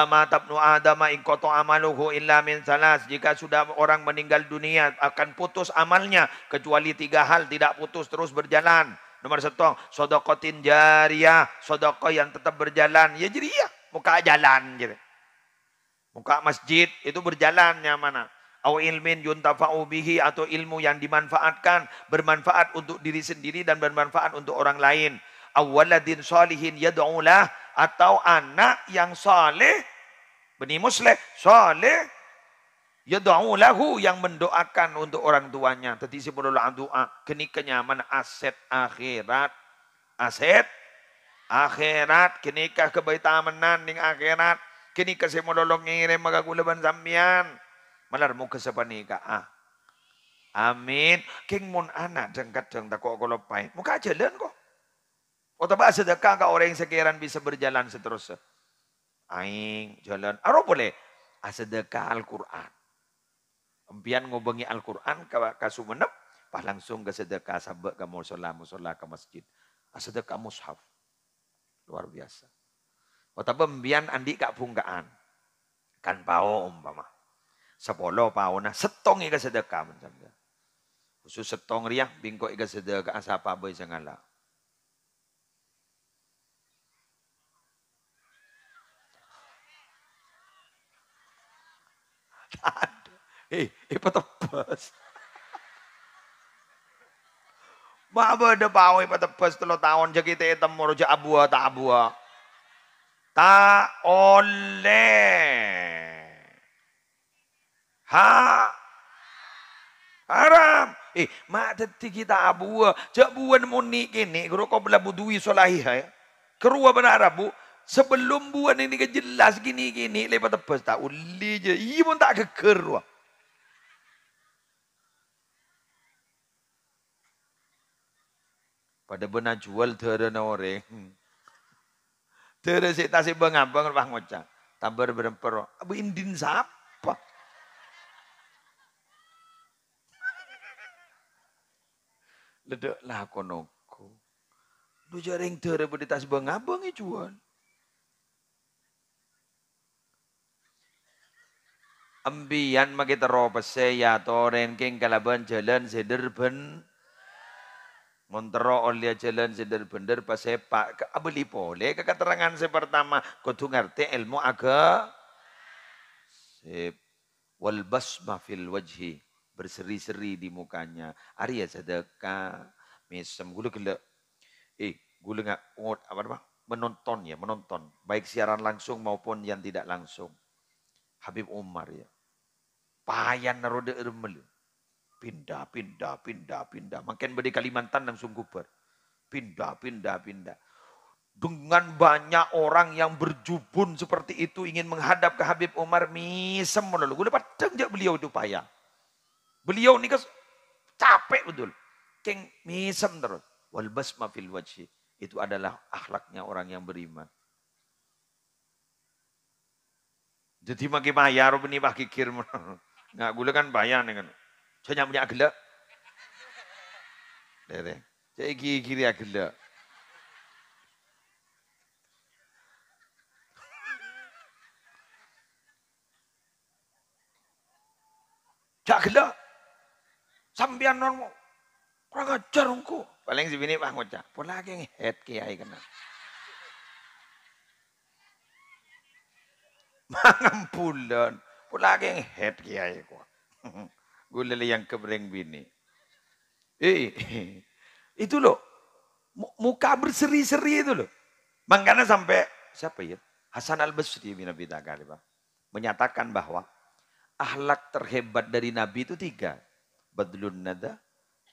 ma tabnu adama in amaluhu illa min salas jika sudah orang meninggal dunia akan putus amalnya kecuali tiga hal tidak putus terus berjalan. Nomor satu, sodokotin jariah, Sodokoh yang tetap berjalan. Ya jadi ya, muka jalan jadi. Gitu. Muka masjid itu berjalannya mana? Au ilmin yuntafa'u bihi atau ilmu yang dimanfaatkan, bermanfaat untuk diri sendiri dan bermanfaat untuk orang lain. Au waladin salihin yad'ulah atau anak yang saleh Bani Musleh, soleh, yada'u lahu yang mendoakan untuk orang tuanya. Tadi si perlulah doa, kini kenyaman aset akhirat. Aset akhirat, kini kah kebaikan kebaitamenan ning akhirat. Kini kasih modolong ngirim maka kulaban sambian. Malar muga sapani ka. Ah. Amin. King mun anak jengkat jeng tako kolopay. Muka jalan kok. Otoba oh, sedekah ka orang yang sekiran bisa berjalan seterusnya. Aing jalan. Aro ah, boleh. Asedekah ah, Al-Quran. Empian ngobengi Al-Quran ka sumenep. Pas langsung ke sedekah sabak ke musola, musola ke masjid. Asedekah ah, mushaf. Luar biasa. Otoba oh, empian andi kak bungkaan. Kan pao umpama sepuluh pauna setong ika sedekah mensamda. Khusus setong riah bingko ika sedekah asapa boy sangala. Eh, eh patapos. Baba de bawi eh, patapos tulo taon ja kita itamor ja abua ta abua. Ta ole. Ha. Haram. Eh, mak kita abu. Ah, Cak buan muni kini. Kalau kau belah budui solahih. Ya. Kerua benar abu. Sebelum buan ini ke jelas gini-gini. Lepas tepas tak uli je. Ia pun tak kekerua. Pada benar jual terana orang. Terus saya tak sebang abang lepas ngocak. Tabar Abu indin sap. Ledek lah konoku. Nu jaring tere bedi tasbih ngabang ijuan. Ambian magi tero ya toren king kalaban jalan seder ben. Montero oleh jalan seder bener pas sepak abeli ah, pole keterangan saya pertama Kau ngerti ilmu agak sip wal basma fil wajhi berseri-seri di mukanya. Arya sedekah, mesem, gula gula. Eh, gula nggak ngot apa apa? Menonton ya, menonton. Baik siaran langsung maupun yang tidak langsung. Habib Umar ya. Payan narode ermel. Pindah, pindah, pindah, pindah. Makin beri Kalimantan langsung kuber. Pindah, pindah, pindah. Dengan banyak orang yang berjubun seperti itu ingin menghadap ke Habib Umar, misem menolong, Gue padang beliau itu payah. Beliau ini kan capek betul. Keng misem terus. Wal basma fil wajhi. Itu adalah akhlaknya orang yang beriman. Jadi makin bayar ini pak kikir. Nggak gula kan bayar nih kan. Saya punya gelak. Dede. Saya kiri gelak. Cak gelak. Sampian non, Kurang ajar engko. Paling bini Pak Ngoca. Pun lagi ngehead kiai kena. mangampul bulan. Pun lagi ngehead kiai ku. Gulele yang kebering bini. Eh, itu loh. Muka berseri-seri itu loh. Makanya sampai siapa ya? Hasan al-Basri bin Abi Thalib menyatakan bahwa ahlak terhebat dari Nabi itu tiga badlun nada,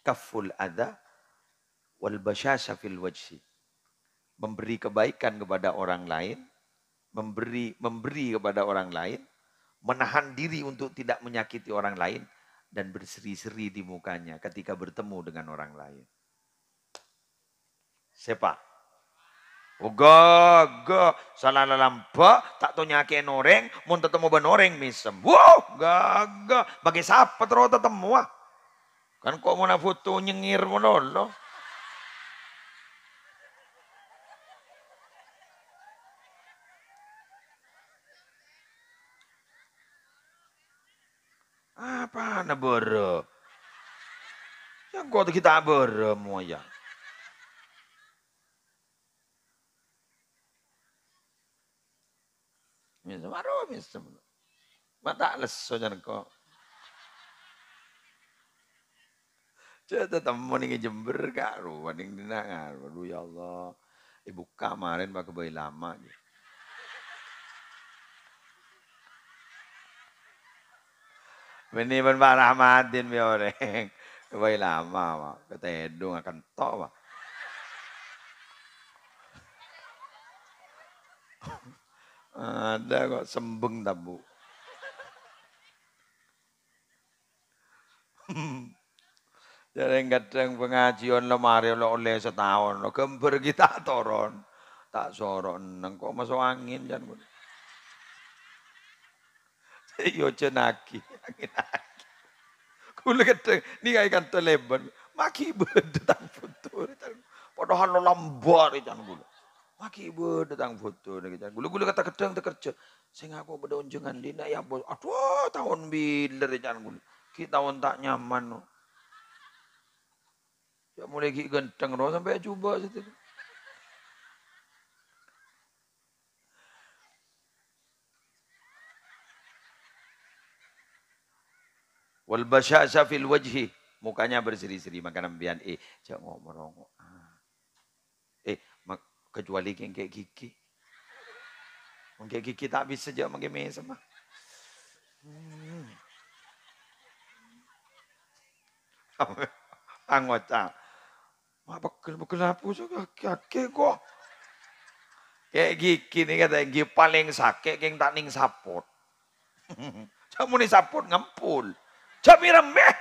kaful ada, wal bashasha fil wajhi. Memberi kebaikan kepada orang lain, memberi memberi kepada orang lain, menahan diri untuk tidak menyakiti orang lain dan berseri-seri di mukanya ketika bertemu dengan orang lain. Siapa? Uga, oh, ga, salah lampa, tak tahu nyakitin orang, mau ketemu ben orang misem. Wow, ga, bagi siapa terus ketemu ah. Kan kok mau foto nyengir ngono lho. Apa neboro? Yang kau kita boro moyang. Mis maro mis. Mata lesu jan kok. Tetemu ning Jember karuan ning dinangar. Waduh ya Allah. Ibu kamarin pakai bayi lama gitu. Benipun Pak Rahmatin bioreng. Bayi lama, Pak. Ketedung akan tok, Pak. Ada kok sembeng tabu. Jadi kadang pengajian lemari lo oleh setahun lo gember kita toron. Tak soron neng kok masuk angin jan. Yo cenaki angin aki. Kula kadang ni kai kan teleban. Maki bedetang futur. Padahal lo lambar jan kula. Maki bedetang futur jan gula Kula kata kadang terkerja. Sing aku bedonjengan dina ya bos. Aduh tahun biler jan kula. Kita tak nyaman. Ya mulai gigi genteng roh sampai coba situ. Wal basyasa fil wajhi. Mukanya berseri-seri makanan pian eh jangan ngomong ah. Eh kecuali kengkek gigi. Mungkin gigi tak bisa jak mungkin sama. Ah. Hmm. Anggota. Wah pegel-pegel aku kakek kok. Kayak gigi nih kata gigi paling sakit geng tak ning saput. Kamu nih saput ngempul. Jami remeh.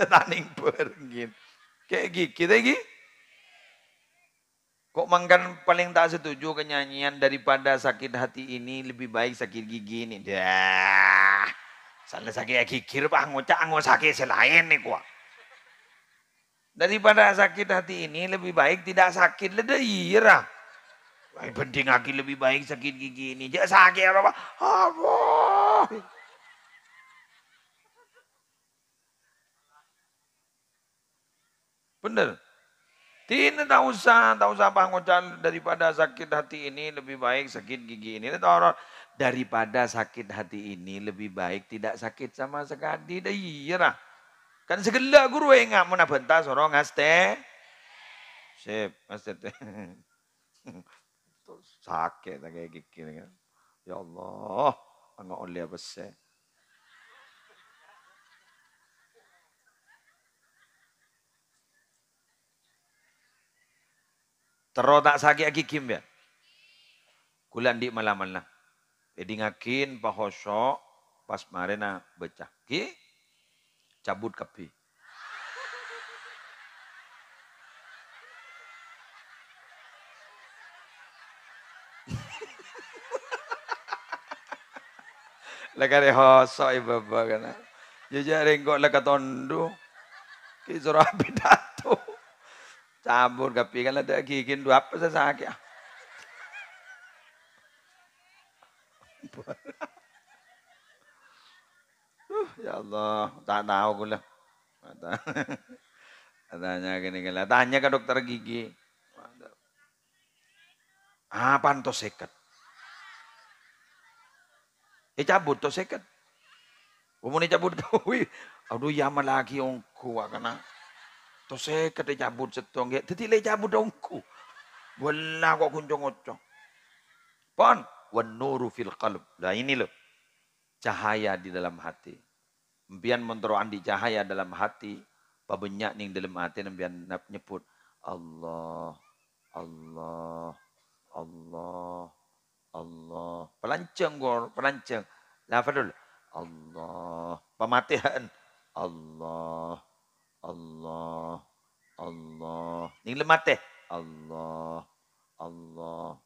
Tak ning pergin. Kayak gigi lagi. Kok mangkan paling tak setuju kenyanyian daripada sakit hati ini lebih baik sakit gigi ini. Dah. Salah sakit gigi, bah ngocak ngocak sakit selain nih kuah. Daripada sakit hati ini lebih baik tidak sakit ledairah. Yang penting lagi lebih baik sakit gigi ini. Jangan sakit apa? Allah. Bener. Tidak tak usah, tak usah apa ngocan daripada sakit hati ini lebih baik sakit gigi ini. Daripada sakit hati ini lebih baik tidak sakit sama sekali. Iya Kan segala guru ingat mana bentar sorong ngaste. Sip, ngaste. Sakit kayak gigil kan. Ya Allah, enggak oleh besar. Terus tak sakit lagi kim ya. Kulan di malam-malam. Jadi ngakin pahoso pas marina becah. Ki cabut kabeh. Lagare hoso ibaba kana. Jeja rengkok la katondo. Ki surah pidato. Cabut kabeh kan ada gigiin dua apa sesakya. Buat Ya Allah, tak tahu gula. Tanya gini gila. Tanya ke dokter gigi. Apa ah, tuh seket? Eh cabut tuh seket. Umumnya cabut kawi. Aduh ya lagi ongku karena tuh seket dicabut setong ya. Jadi le cabut ongku. Wala kok kunjung ocong. Pon, wan nuru fil qalb. Nah ini loh cahaya di dalam hati. Mbian montro andi cahaya dalam hati. Pabunyak ning dalam hati mbian nap nyebut. Allah, Allah, Allah, Allah. Pelanceng gor, pelanceng. Lafadul. Allah. Pematihan. Allah, Allah, Allah. Ning lemateh. Allah, Allah.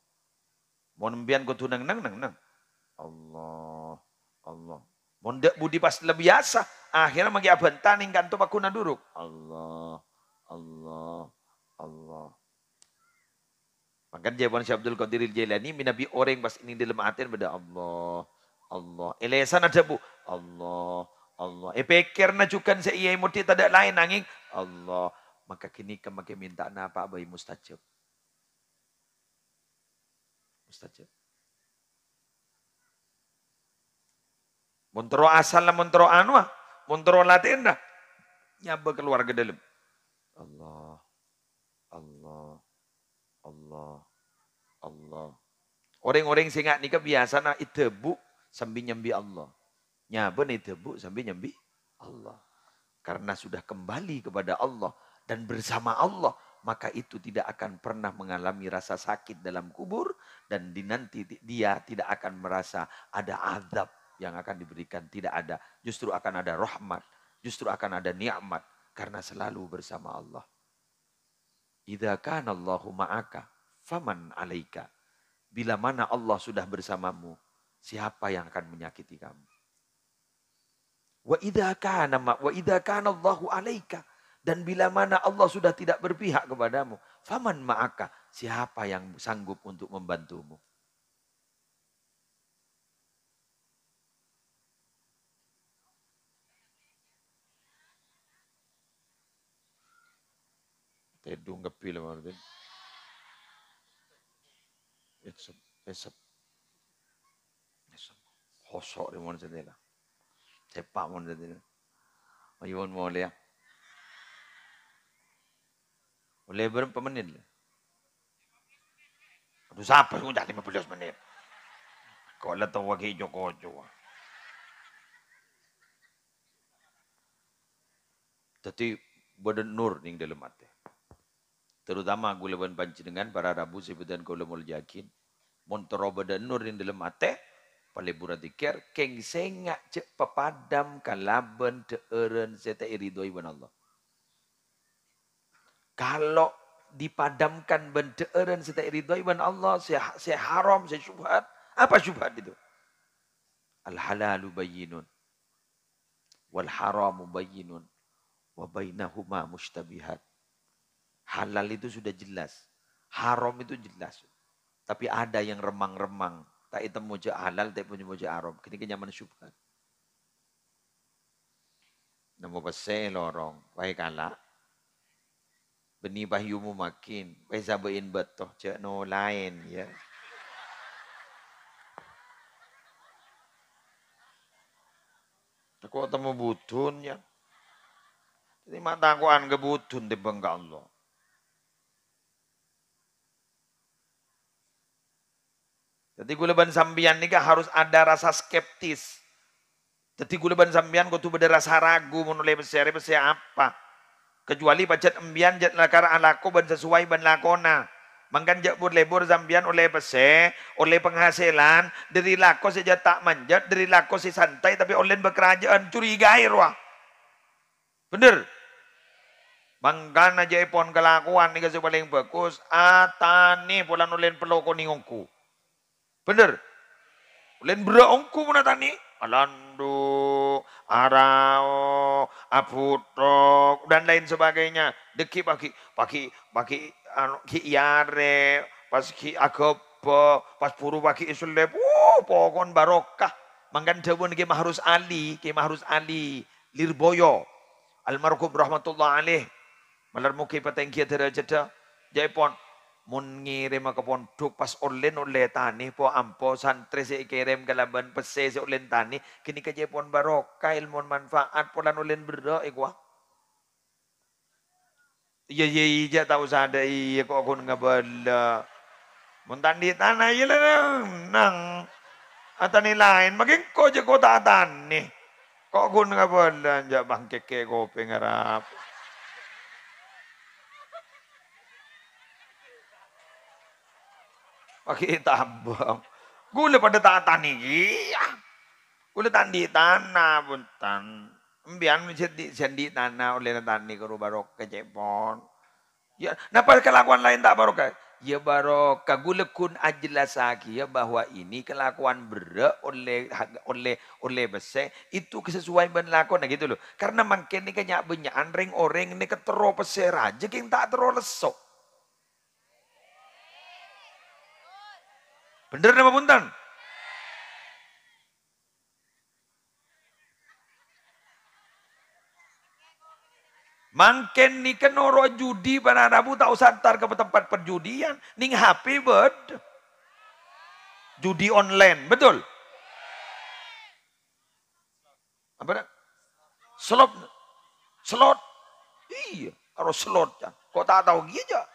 mau mbian kudu nang nang nang nang. Allah, Allah. Onda budi pas biasa. Akhirnya magi abentaning kanto pakuna duruk. Allah, Allah, Allah. Maka jawaban Syekh Abdul Qadir Jailani minabi orang pas ini dalam hatian pada Allah, Allah. Elesan ada bu, Allah, Allah. Eh, pikir najukan saya iya muti tidak lain nanging Allah. Maka kini kemakai minta napa abai mustajab. Mustajab. Muntro asal lah muntro anu ah. Muntro latin dah. Nyaba keluarga dalam. Allah. Allah. Allah. Allah. Orang-orang singa ni kebiasaan nah, itebu sambil nyambi Allah. Nyaba ni nah itebu sambil nyambi Allah. Karena sudah kembali kepada Allah dan bersama Allah maka itu tidak akan pernah mengalami rasa sakit dalam kubur dan dinanti dia tidak akan merasa ada azab yang akan diberikan tidak ada. Justru akan ada rahmat, justru akan ada nikmat karena selalu bersama Allah. Idza kana Allahu ma'aka faman 'alaika. Bila mana Allah sudah bersamamu, siapa yang akan menyakiti kamu? Wa idza kana wa idza kana Allahu 'alaika dan bila mana Allah sudah tidak berpihak kepadamu, faman ma'aka, siapa yang sanggup untuk membantumu? එඩුම් ගප්පිල මරුද එස එස හොසෝරි මොනද දෙලා තෙප්පා මොනද දෙන අයෝන් මෝලයා ඔලේ බරම් පමණෙල්ල siapa? apa sudah 15 menit. Kalau tahu lagi Joko tapi Jadi badan nur ning dalam hati terutama kula pun panjenengan para rabu sebutan kula mul yakin montoro badan nur yang dalam ate palebura dikir keng sengak cek pepadam kalaban teeren seta irido ibn Allah kalau dipadamkan benteeren seta irido ibn Allah saya saya haram saya syubhat apa syubhat itu al halalu bayyinun wal haramu bayyinun wa bainahuma Halal itu sudah jelas. Haram itu jelas. Tapi ada yang remang-remang. Tak itu moja halal, tak punya moja haram. Kini kenyaman syubhat. Namo pasai lorong. Wahai kala. Beni bahyumu makin. Wahai sabain betoh. ceno no lain. Ya. Aku temu butun ya. Jadi matakuan butun di bengkak Allah. Jadi guleban sambian nika harus ada rasa skeptis. Jadi guleban sambian kutu beda rasa ragu menulai besar besar apa. Kecuali pacat embian jat lakar alako ban sesuai ban lakona. Mangkan jak lebur sambian oleh pese, oleh penghasilan, dari lako saja tak manjat, dari lako si santai tapi oleh berkerajaan curiga air wah, Bener? Mangkan aja ipon kelakuan kasih paling bagus, atani pulan oleh pelokoni ningungku. Bener? Lain beraungku tani Alandu, arao, abutok, dan lain sebagainya. Deki pagi, pagi, pagi, anu, ki iare, pas ki agobo, pas puru pagi isulep, uh, pokon barokah. Mangkan dawon ki maharus ali, ki maharus ali, lirboyo. Almarhum rahmatullah alih, malar muki patengki derajata, jaipon, mun ngirim ke pondok pas olen oleh tani po ampo santri si kirim ke lamban pese si tani kini kaje pon barokah ilmu manfaat polan olen berdo ikwa ah. iya iya iya tahu sada iya kok aku ngabala mun tandi tanah iya nang nang ah, atani lain makin ko je kota tani kok aku ngabala njak bangkeke kopeng harap Pakai tabung Gula pada tani iki. Iya. Gula tandi tanah tan. Mbian mencendi sendi tanah oleh tani ke barok kecepon. Ya, napa kelakuan lain tak kan Ya baru gula kun ajlasaki ya bahwa ini kelakuan bere oleh oleh oleh bese itu kesesuaian berlaku nah gitu loh. Karena mangkene kenyak banyak ring orang ini ketero pesera aja yang tak tero lesok. Bener nama punten? Mangken nih kenoro judi pada Rabu tak usah antar ke tempat perjudian. Ning HP bird, Judi online, betul? Apa dah? Slot. Slot. Iya, harus slot. Kok tak tahu gitu aja.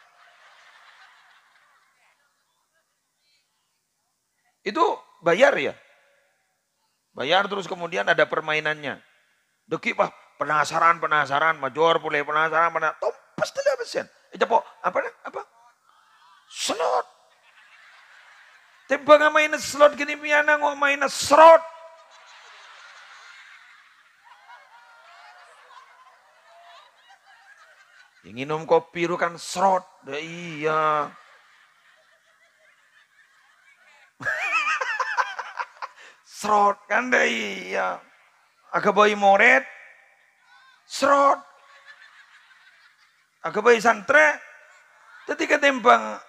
Itu bayar ya? Bayar terus kemudian ada permainannya. Deki pak penasaran penasaran major boleh penasaran penasaran. Tompas tidak eh, pesen. Itu apa apa? Slot. Tiba tiba main slot gini piana nggak main slot. ingin minum kopi lu kan slot. iya. Serot kan deh ya. Agak bayi moret. Serot. Agak bayi santre. Ketika tembang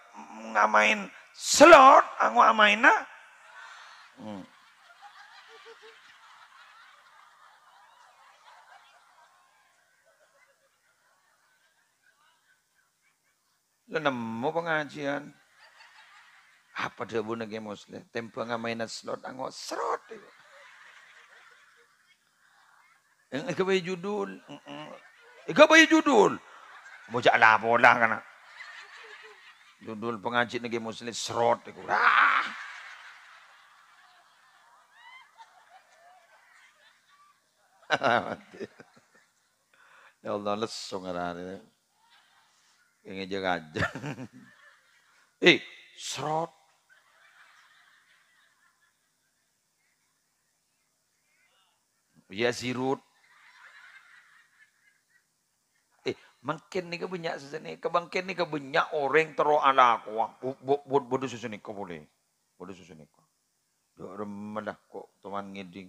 ngamain slot, aku amaina. Hmm. Lu nemu pengajian. Apa dia bunuh ke muslim? Tempo nggak mainan slot, angok serot. enggak bayi judul. enggak bayi judul. Bocah lah bola kana. Judul pengaji negeri muslim serot. Ah. ya Allah lesung ngarane. Ini jaga aja. Eh, serot. Yazirut. Eh, makin ni kebanyak sesini, kebangkin ni kebanyak orang teruk ala aku. Bodoh susun ni kau boleh. Bodoh susun ni kau. Duk remalah kok teman ngiding.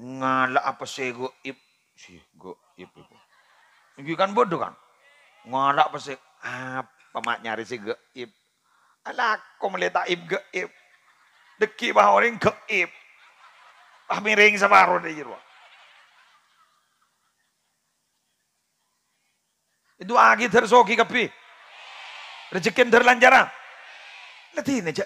Ngalak apa sih goib. Sih goib ibu. Ini kan bodoh kan? Ngalak apa sih. Apa mak nyari sih goib. Alah kau meletak ib Ip. Deki bahwa orang Ip. Pamiring sa baro na jirwa. ಇದು ಆಗಿದ್ದರ ಸೋಕಿ ಕಪ್ಪಿ ರಜಕ್ಕೆಂದರ ಲಂಜರ ನತಿ ನಿಜ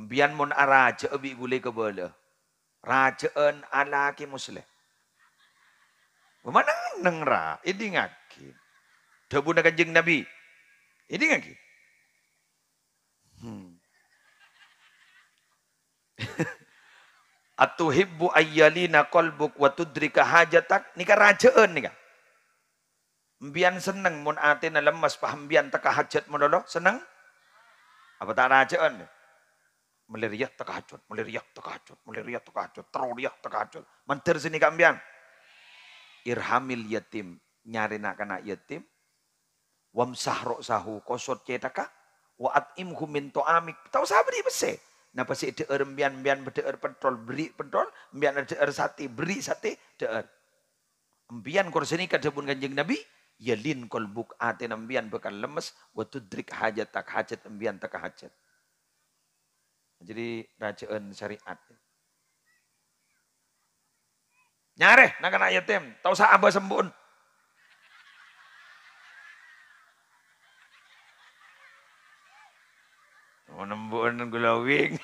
Ambian mon araja abi gule keboleh, Rajaan alaki ki muslim. Bagaimana neng ra? Ini ngaki. Dabu nak kanjeng Nabi. Ini ngaki. Atuhibbu ayyalina kolbuk wa tudrika hajatak. Nika rajaan nika. Mbian seneng mun atina mas paham bian teka hajat mun seneng. Apa tak rajaan? Meliriah teka hajat, meliriah teka hajat, meliriah teka hajat, teroriah teka hajat. Mentir sini kambian. Irhamil yatim, nyari nak kena yatim. Wamsah roksahu kosot cetaka. Wa atimhu min to'amik. Tahu sabri besi. Napa sih deur mbian mbian bedeur pentol beri pentol, mbian deur sate beri sate deur. Mbian kursini kadapun kanjeng Nabi yalin buk atin mbian bekal lemes wa drik hajat tak hajat mbian tak hajat. Jadi rajaan syariat. Nyareh nakan ayatim, tau sa abah sembun. Unembuan gulawing.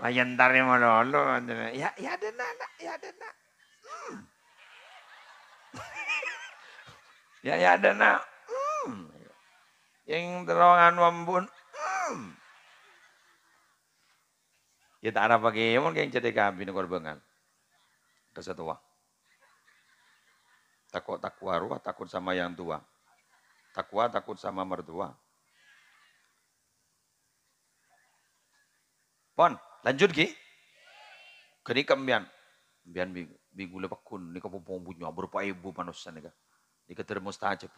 Wayan tari malolo. Ya, ya ada nak, ya ada nak. Hmm. ya, ya ada nak. Yang hmm. terongan wambun. Hmm. Ya tak ada pakai yang kayak jadi kambing korbangan. Dosa tua. Takut takwa ruah, takut sama yang tua. Takwa takut sama mertua. Pon, lanjut ki. Kini kambian. Bian minggu minggu lepas kun ni kapo pong bunyo ah, berupa ibu manusia ni ka. Ni termustajab.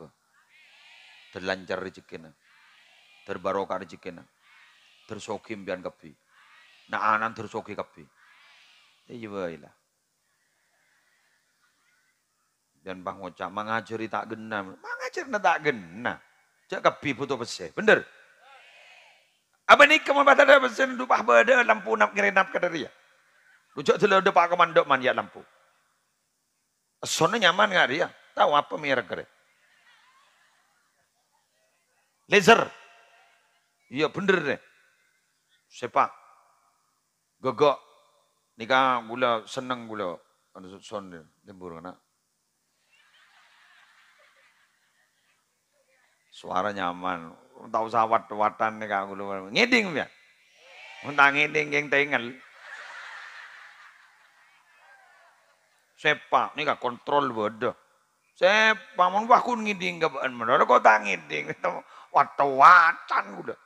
Terlancar rezekina. Terbarokah rezekina. Tersoki bian kapi. Na anan tersoki kapi. Iya ya, ya, ya, baiklah. Dan bang Oca mengajari tak genam. Mengajar tak genam. Cak kapi butuh pesen, Bener. Apa Abani kemabatan ada mesin dupah beda lampu nap ngirinap kadari ya. Rujuk dulu depak komando man ya lampu. Sono nyaman nggak dia? Ya? Tahu apa merek kere? Laser. Iya bener deh. Sepak. Gogok. Nika gula seneng gula. Kan Sona lembur kena. Kan Suara nyaman tak usah wat-watan nih kak kulo. ngeding ya. Entah ngeding yang tengel. Sepa, nih kak kontrol bodoh. Sepa, mau bakun ngeding gak bahan bener. Kok tak ngiding? Wat-watan udah.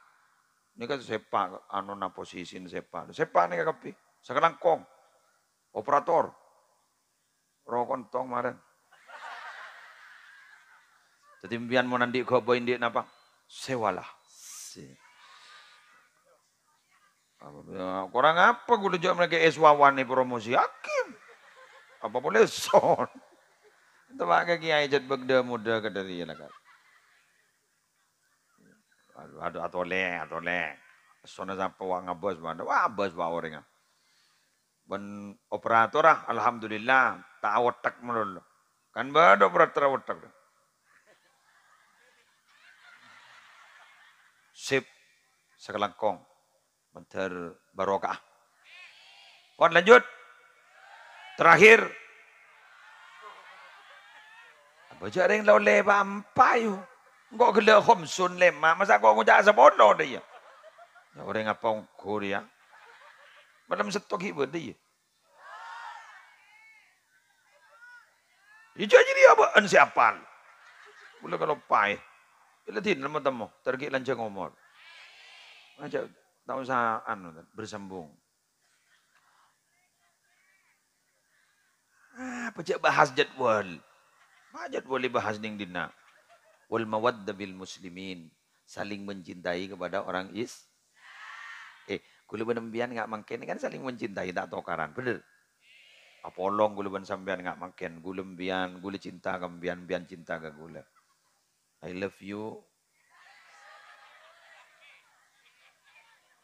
nih kak sepa, anu na posisi sepa. Sepa nih kak kepi. Sekarang kong. Operator. Rokon tong maren. Jadi mimpian mau nandik kau boin dia napa? sewalah. Kurang apa gue jawab mereka wawan nih promosi hakim. Apa boleh son. Tebak ke kiai jat begda muda ke dari ya Aduh atau atole atau le. Sona sampai wang abas mana? Wah abas bawa orangnya. Ben operator ah, alhamdulillah tak awetek menolong Kan bad operator deh. sip sekelangkong menter barokah. Kon lanjut. Terakhir. Apa jaring lau leba ampayu. Engkau gila homsun lema. Masa kau ngujak sepono dia. Ya orang apa Korea? ya. Malam setok ibu dia. Itu aja dia apa? Ensiapan. Mula kalau pahit. Iladin lama temu, tergi lanjang umur. Aja tak usah anu bersambung. Ah, pejak bahas jadwal. Ma jadwal bahas ning dina. Wal mawadda bil muslimin. Saling mencintai kepada orang is. Eh, gula ben mbiyan makin kan saling mencintai tak tokaran, bener? Apolong gula ben sampean enggak makin. kula mbiyan, kula cinta ke mbiyan, mbiyan cinta ke kula. I love you.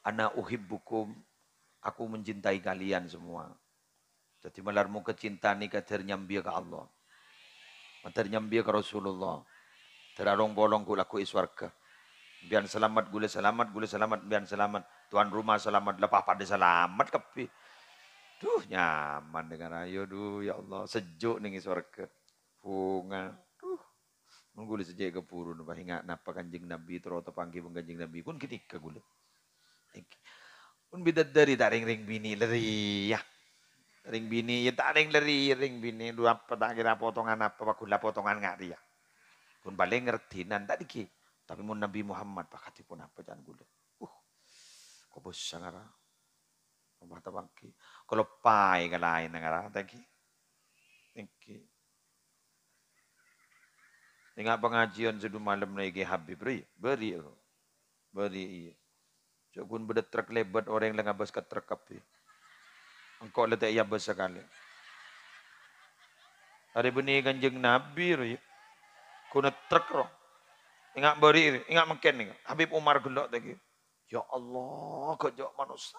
Ana uhibbukum. Aku mencintai kalian semua. Jadi malarmu kecintaan ini nikah nyambia ke Allah. Mater nyambia ke Rasulullah. Terarong bolong ku laku iswarga. Biar selamat, gule selamat, gule selamat, biar selamat. Tuan rumah selamat, lepas pada selamat kepi. Duh nyaman dengan ayo duh ya Allah sejuk nih surga bunga. Mengguli sejak keburu, bah ingat napa kanjeng Nabi terus pangki pun kanjeng Nabi pun ketika gule. Pun bidat dari tak ring ring bini leri ya. Ring bini ya tak ring leri ring bini dua petang kira potongan apa bakul potongan ngari ya. Pun balik ngerti nan tadi ki. Tapi mun Nabi Muhammad pakati pun apa jangan gule. Uh, kau bos sangara. Mata bangki. Kalau pai kalai nangara tadi. Thank you. Ning pengajian sedu malam naiki Habib beri beri beri iya. Cukun beda truk lebat orang yang ngabas ke truk kapi. Engkau letak ia besar kali. Hari bini kanjeng Nabi ri. Kuna truk roh. Ingat beri ingat iya. mengkeni Habib Umar gelok lagi Ya Allah, kok jauh manusia.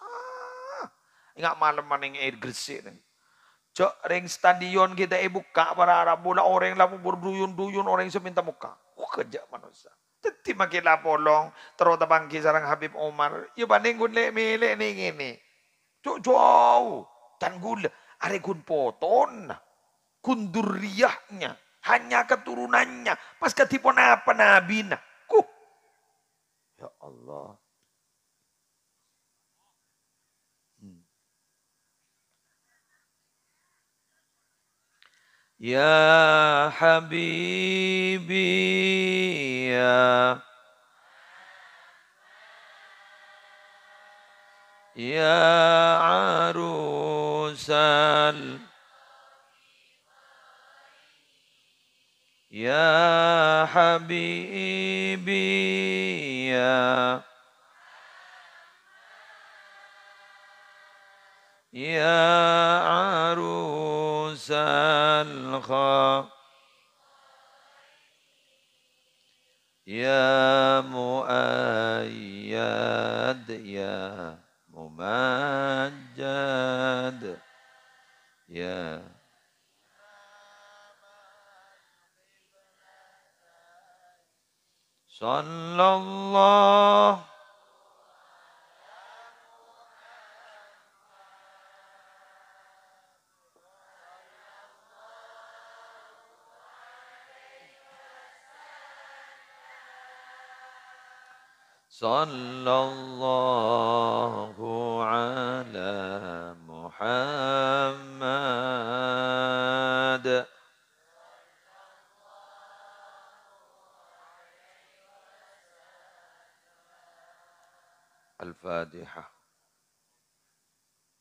Ingat malam maning air gresik nih. Cok ring stadion kita ibuka eh, para Arab bola orang lapu berduyun-duyun orang iso seminta muka. Oh kerja manusia. Tetapi makin polong terutama tabangki sarang Habib Omar. Ya banding gun lek melek ni ngene. Cok jauh tan gula are gun poton. Kun duriahnya hanya keturunannya pas ketipon apa nabina. Ku. Ya Allah. يا حبيبي يا يا عروس يا حبيبي يا يا عروس الخا يا مؤيد يا ممجد يا صلى الله صلى الله على محمد الفاتحة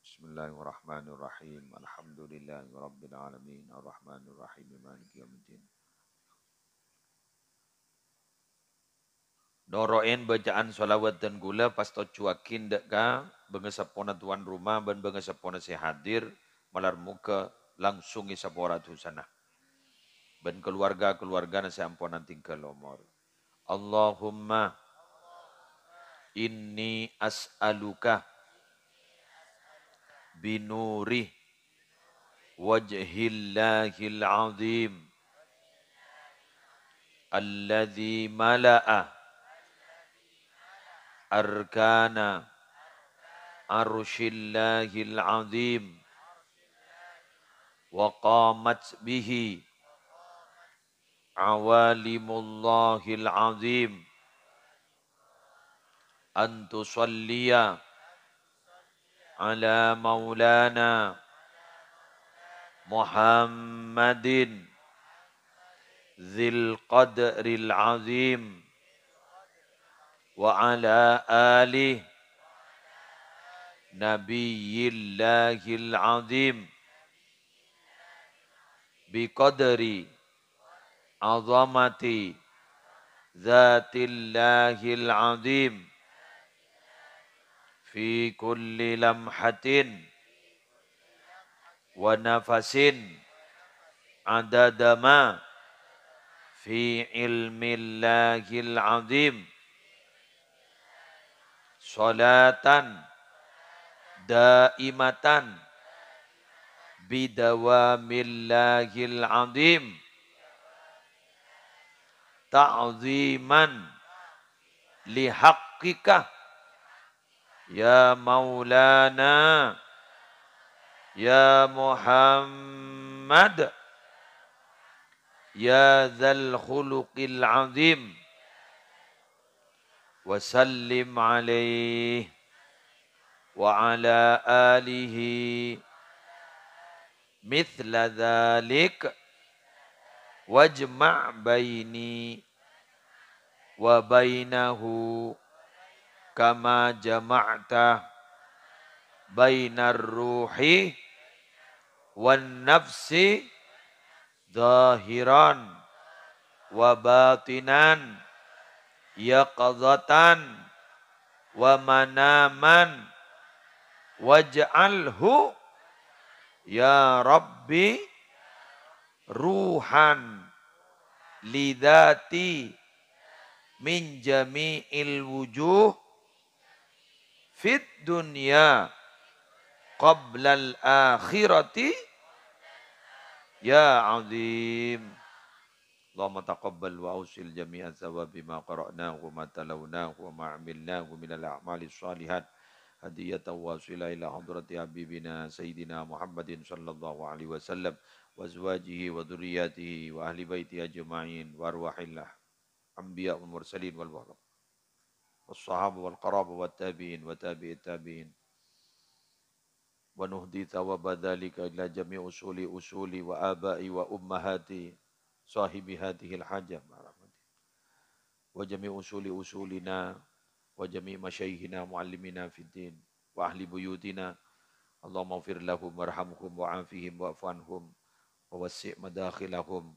بسم الله الرحمن الرحيم الحمد لله رب العالمين الرحمن الرحيم مالك يوم الدين Doroen bacaan salawat dan gula pasto cuakin deka bengesapona tuan rumah dan bengesapona si hadir malar muka langsung langsungi saporat sana Ben keluarga-keluarga nasi amponan tinggal lomor. Allahumma inni as'aluka binuri wajhillahil azim alladhi mala'a أركان عرش الله العظيم وقامت به عوالم الله العظيم أن تصلي على مولانا محمد ذي القدر العظيم وعلى آل نبي الله العظيم بقدر عظمة ذات الله العظيم في كل لمحة ونفس عدد ما في علم الله العظيم Solatan daimatan bidawamillahil azim ta'ziman lihaqqika ya maulana ya muhammad ya dzal khuluqil azim وسلم عليه وعلى آله مثل ذلك واجمع بيني وبينه كما جمعت بين الروح والنفس ظاهرا وباطنا yaqadhatan wa manaman waj'alhu ya rabbi ruhan lidati min jami'il wujuh fit dunya qabla al akhirati ya azim اللهم تقبل وأوصل جميع الثواب بما قرأناه وما تلوناه وما عملناه من الأعمال الصالحات هدية واصلة إلى حضرة حبيبنا سيدنا محمد صلى الله عليه وسلم وأزواجه وذرياته وأهل بيته أجمعين وأرواح الله أنبياء والمرسلين والبعض والصحابة والقرابة والتابعين وتابع التابعين ونهدي ثواب ذلك إلى جميع أصول أصولي وآبائي وأمهاتي sahibi hadhil hajah wa jami usuli usulina wa jami masyaihina muallimina fid din wa ahli buyutina Allahumma fir lahum warhamhum wa wa'fanhum wa wasi' madakhilahum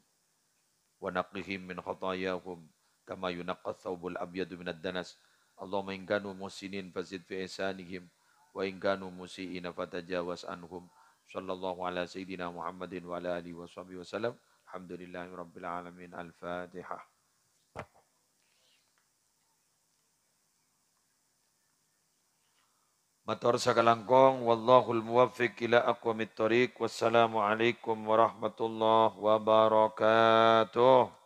wa naqihim min khatayahum kama yunaqqas thawbul abyadu minad danas Allahumma in kanu musinin fazid fi ihsanihim wa in kanu musiina fatajawaz anhum sallallahu ala sayyidina Muhammadin wa ala alihi wa sahbihi wasallam wa الحمد لله رب العالمين الفاتحة Matur sakalangkong Wallahul muwaffiq ila aqwamit tariq. alaikum warahmatullahi wabarakatuh.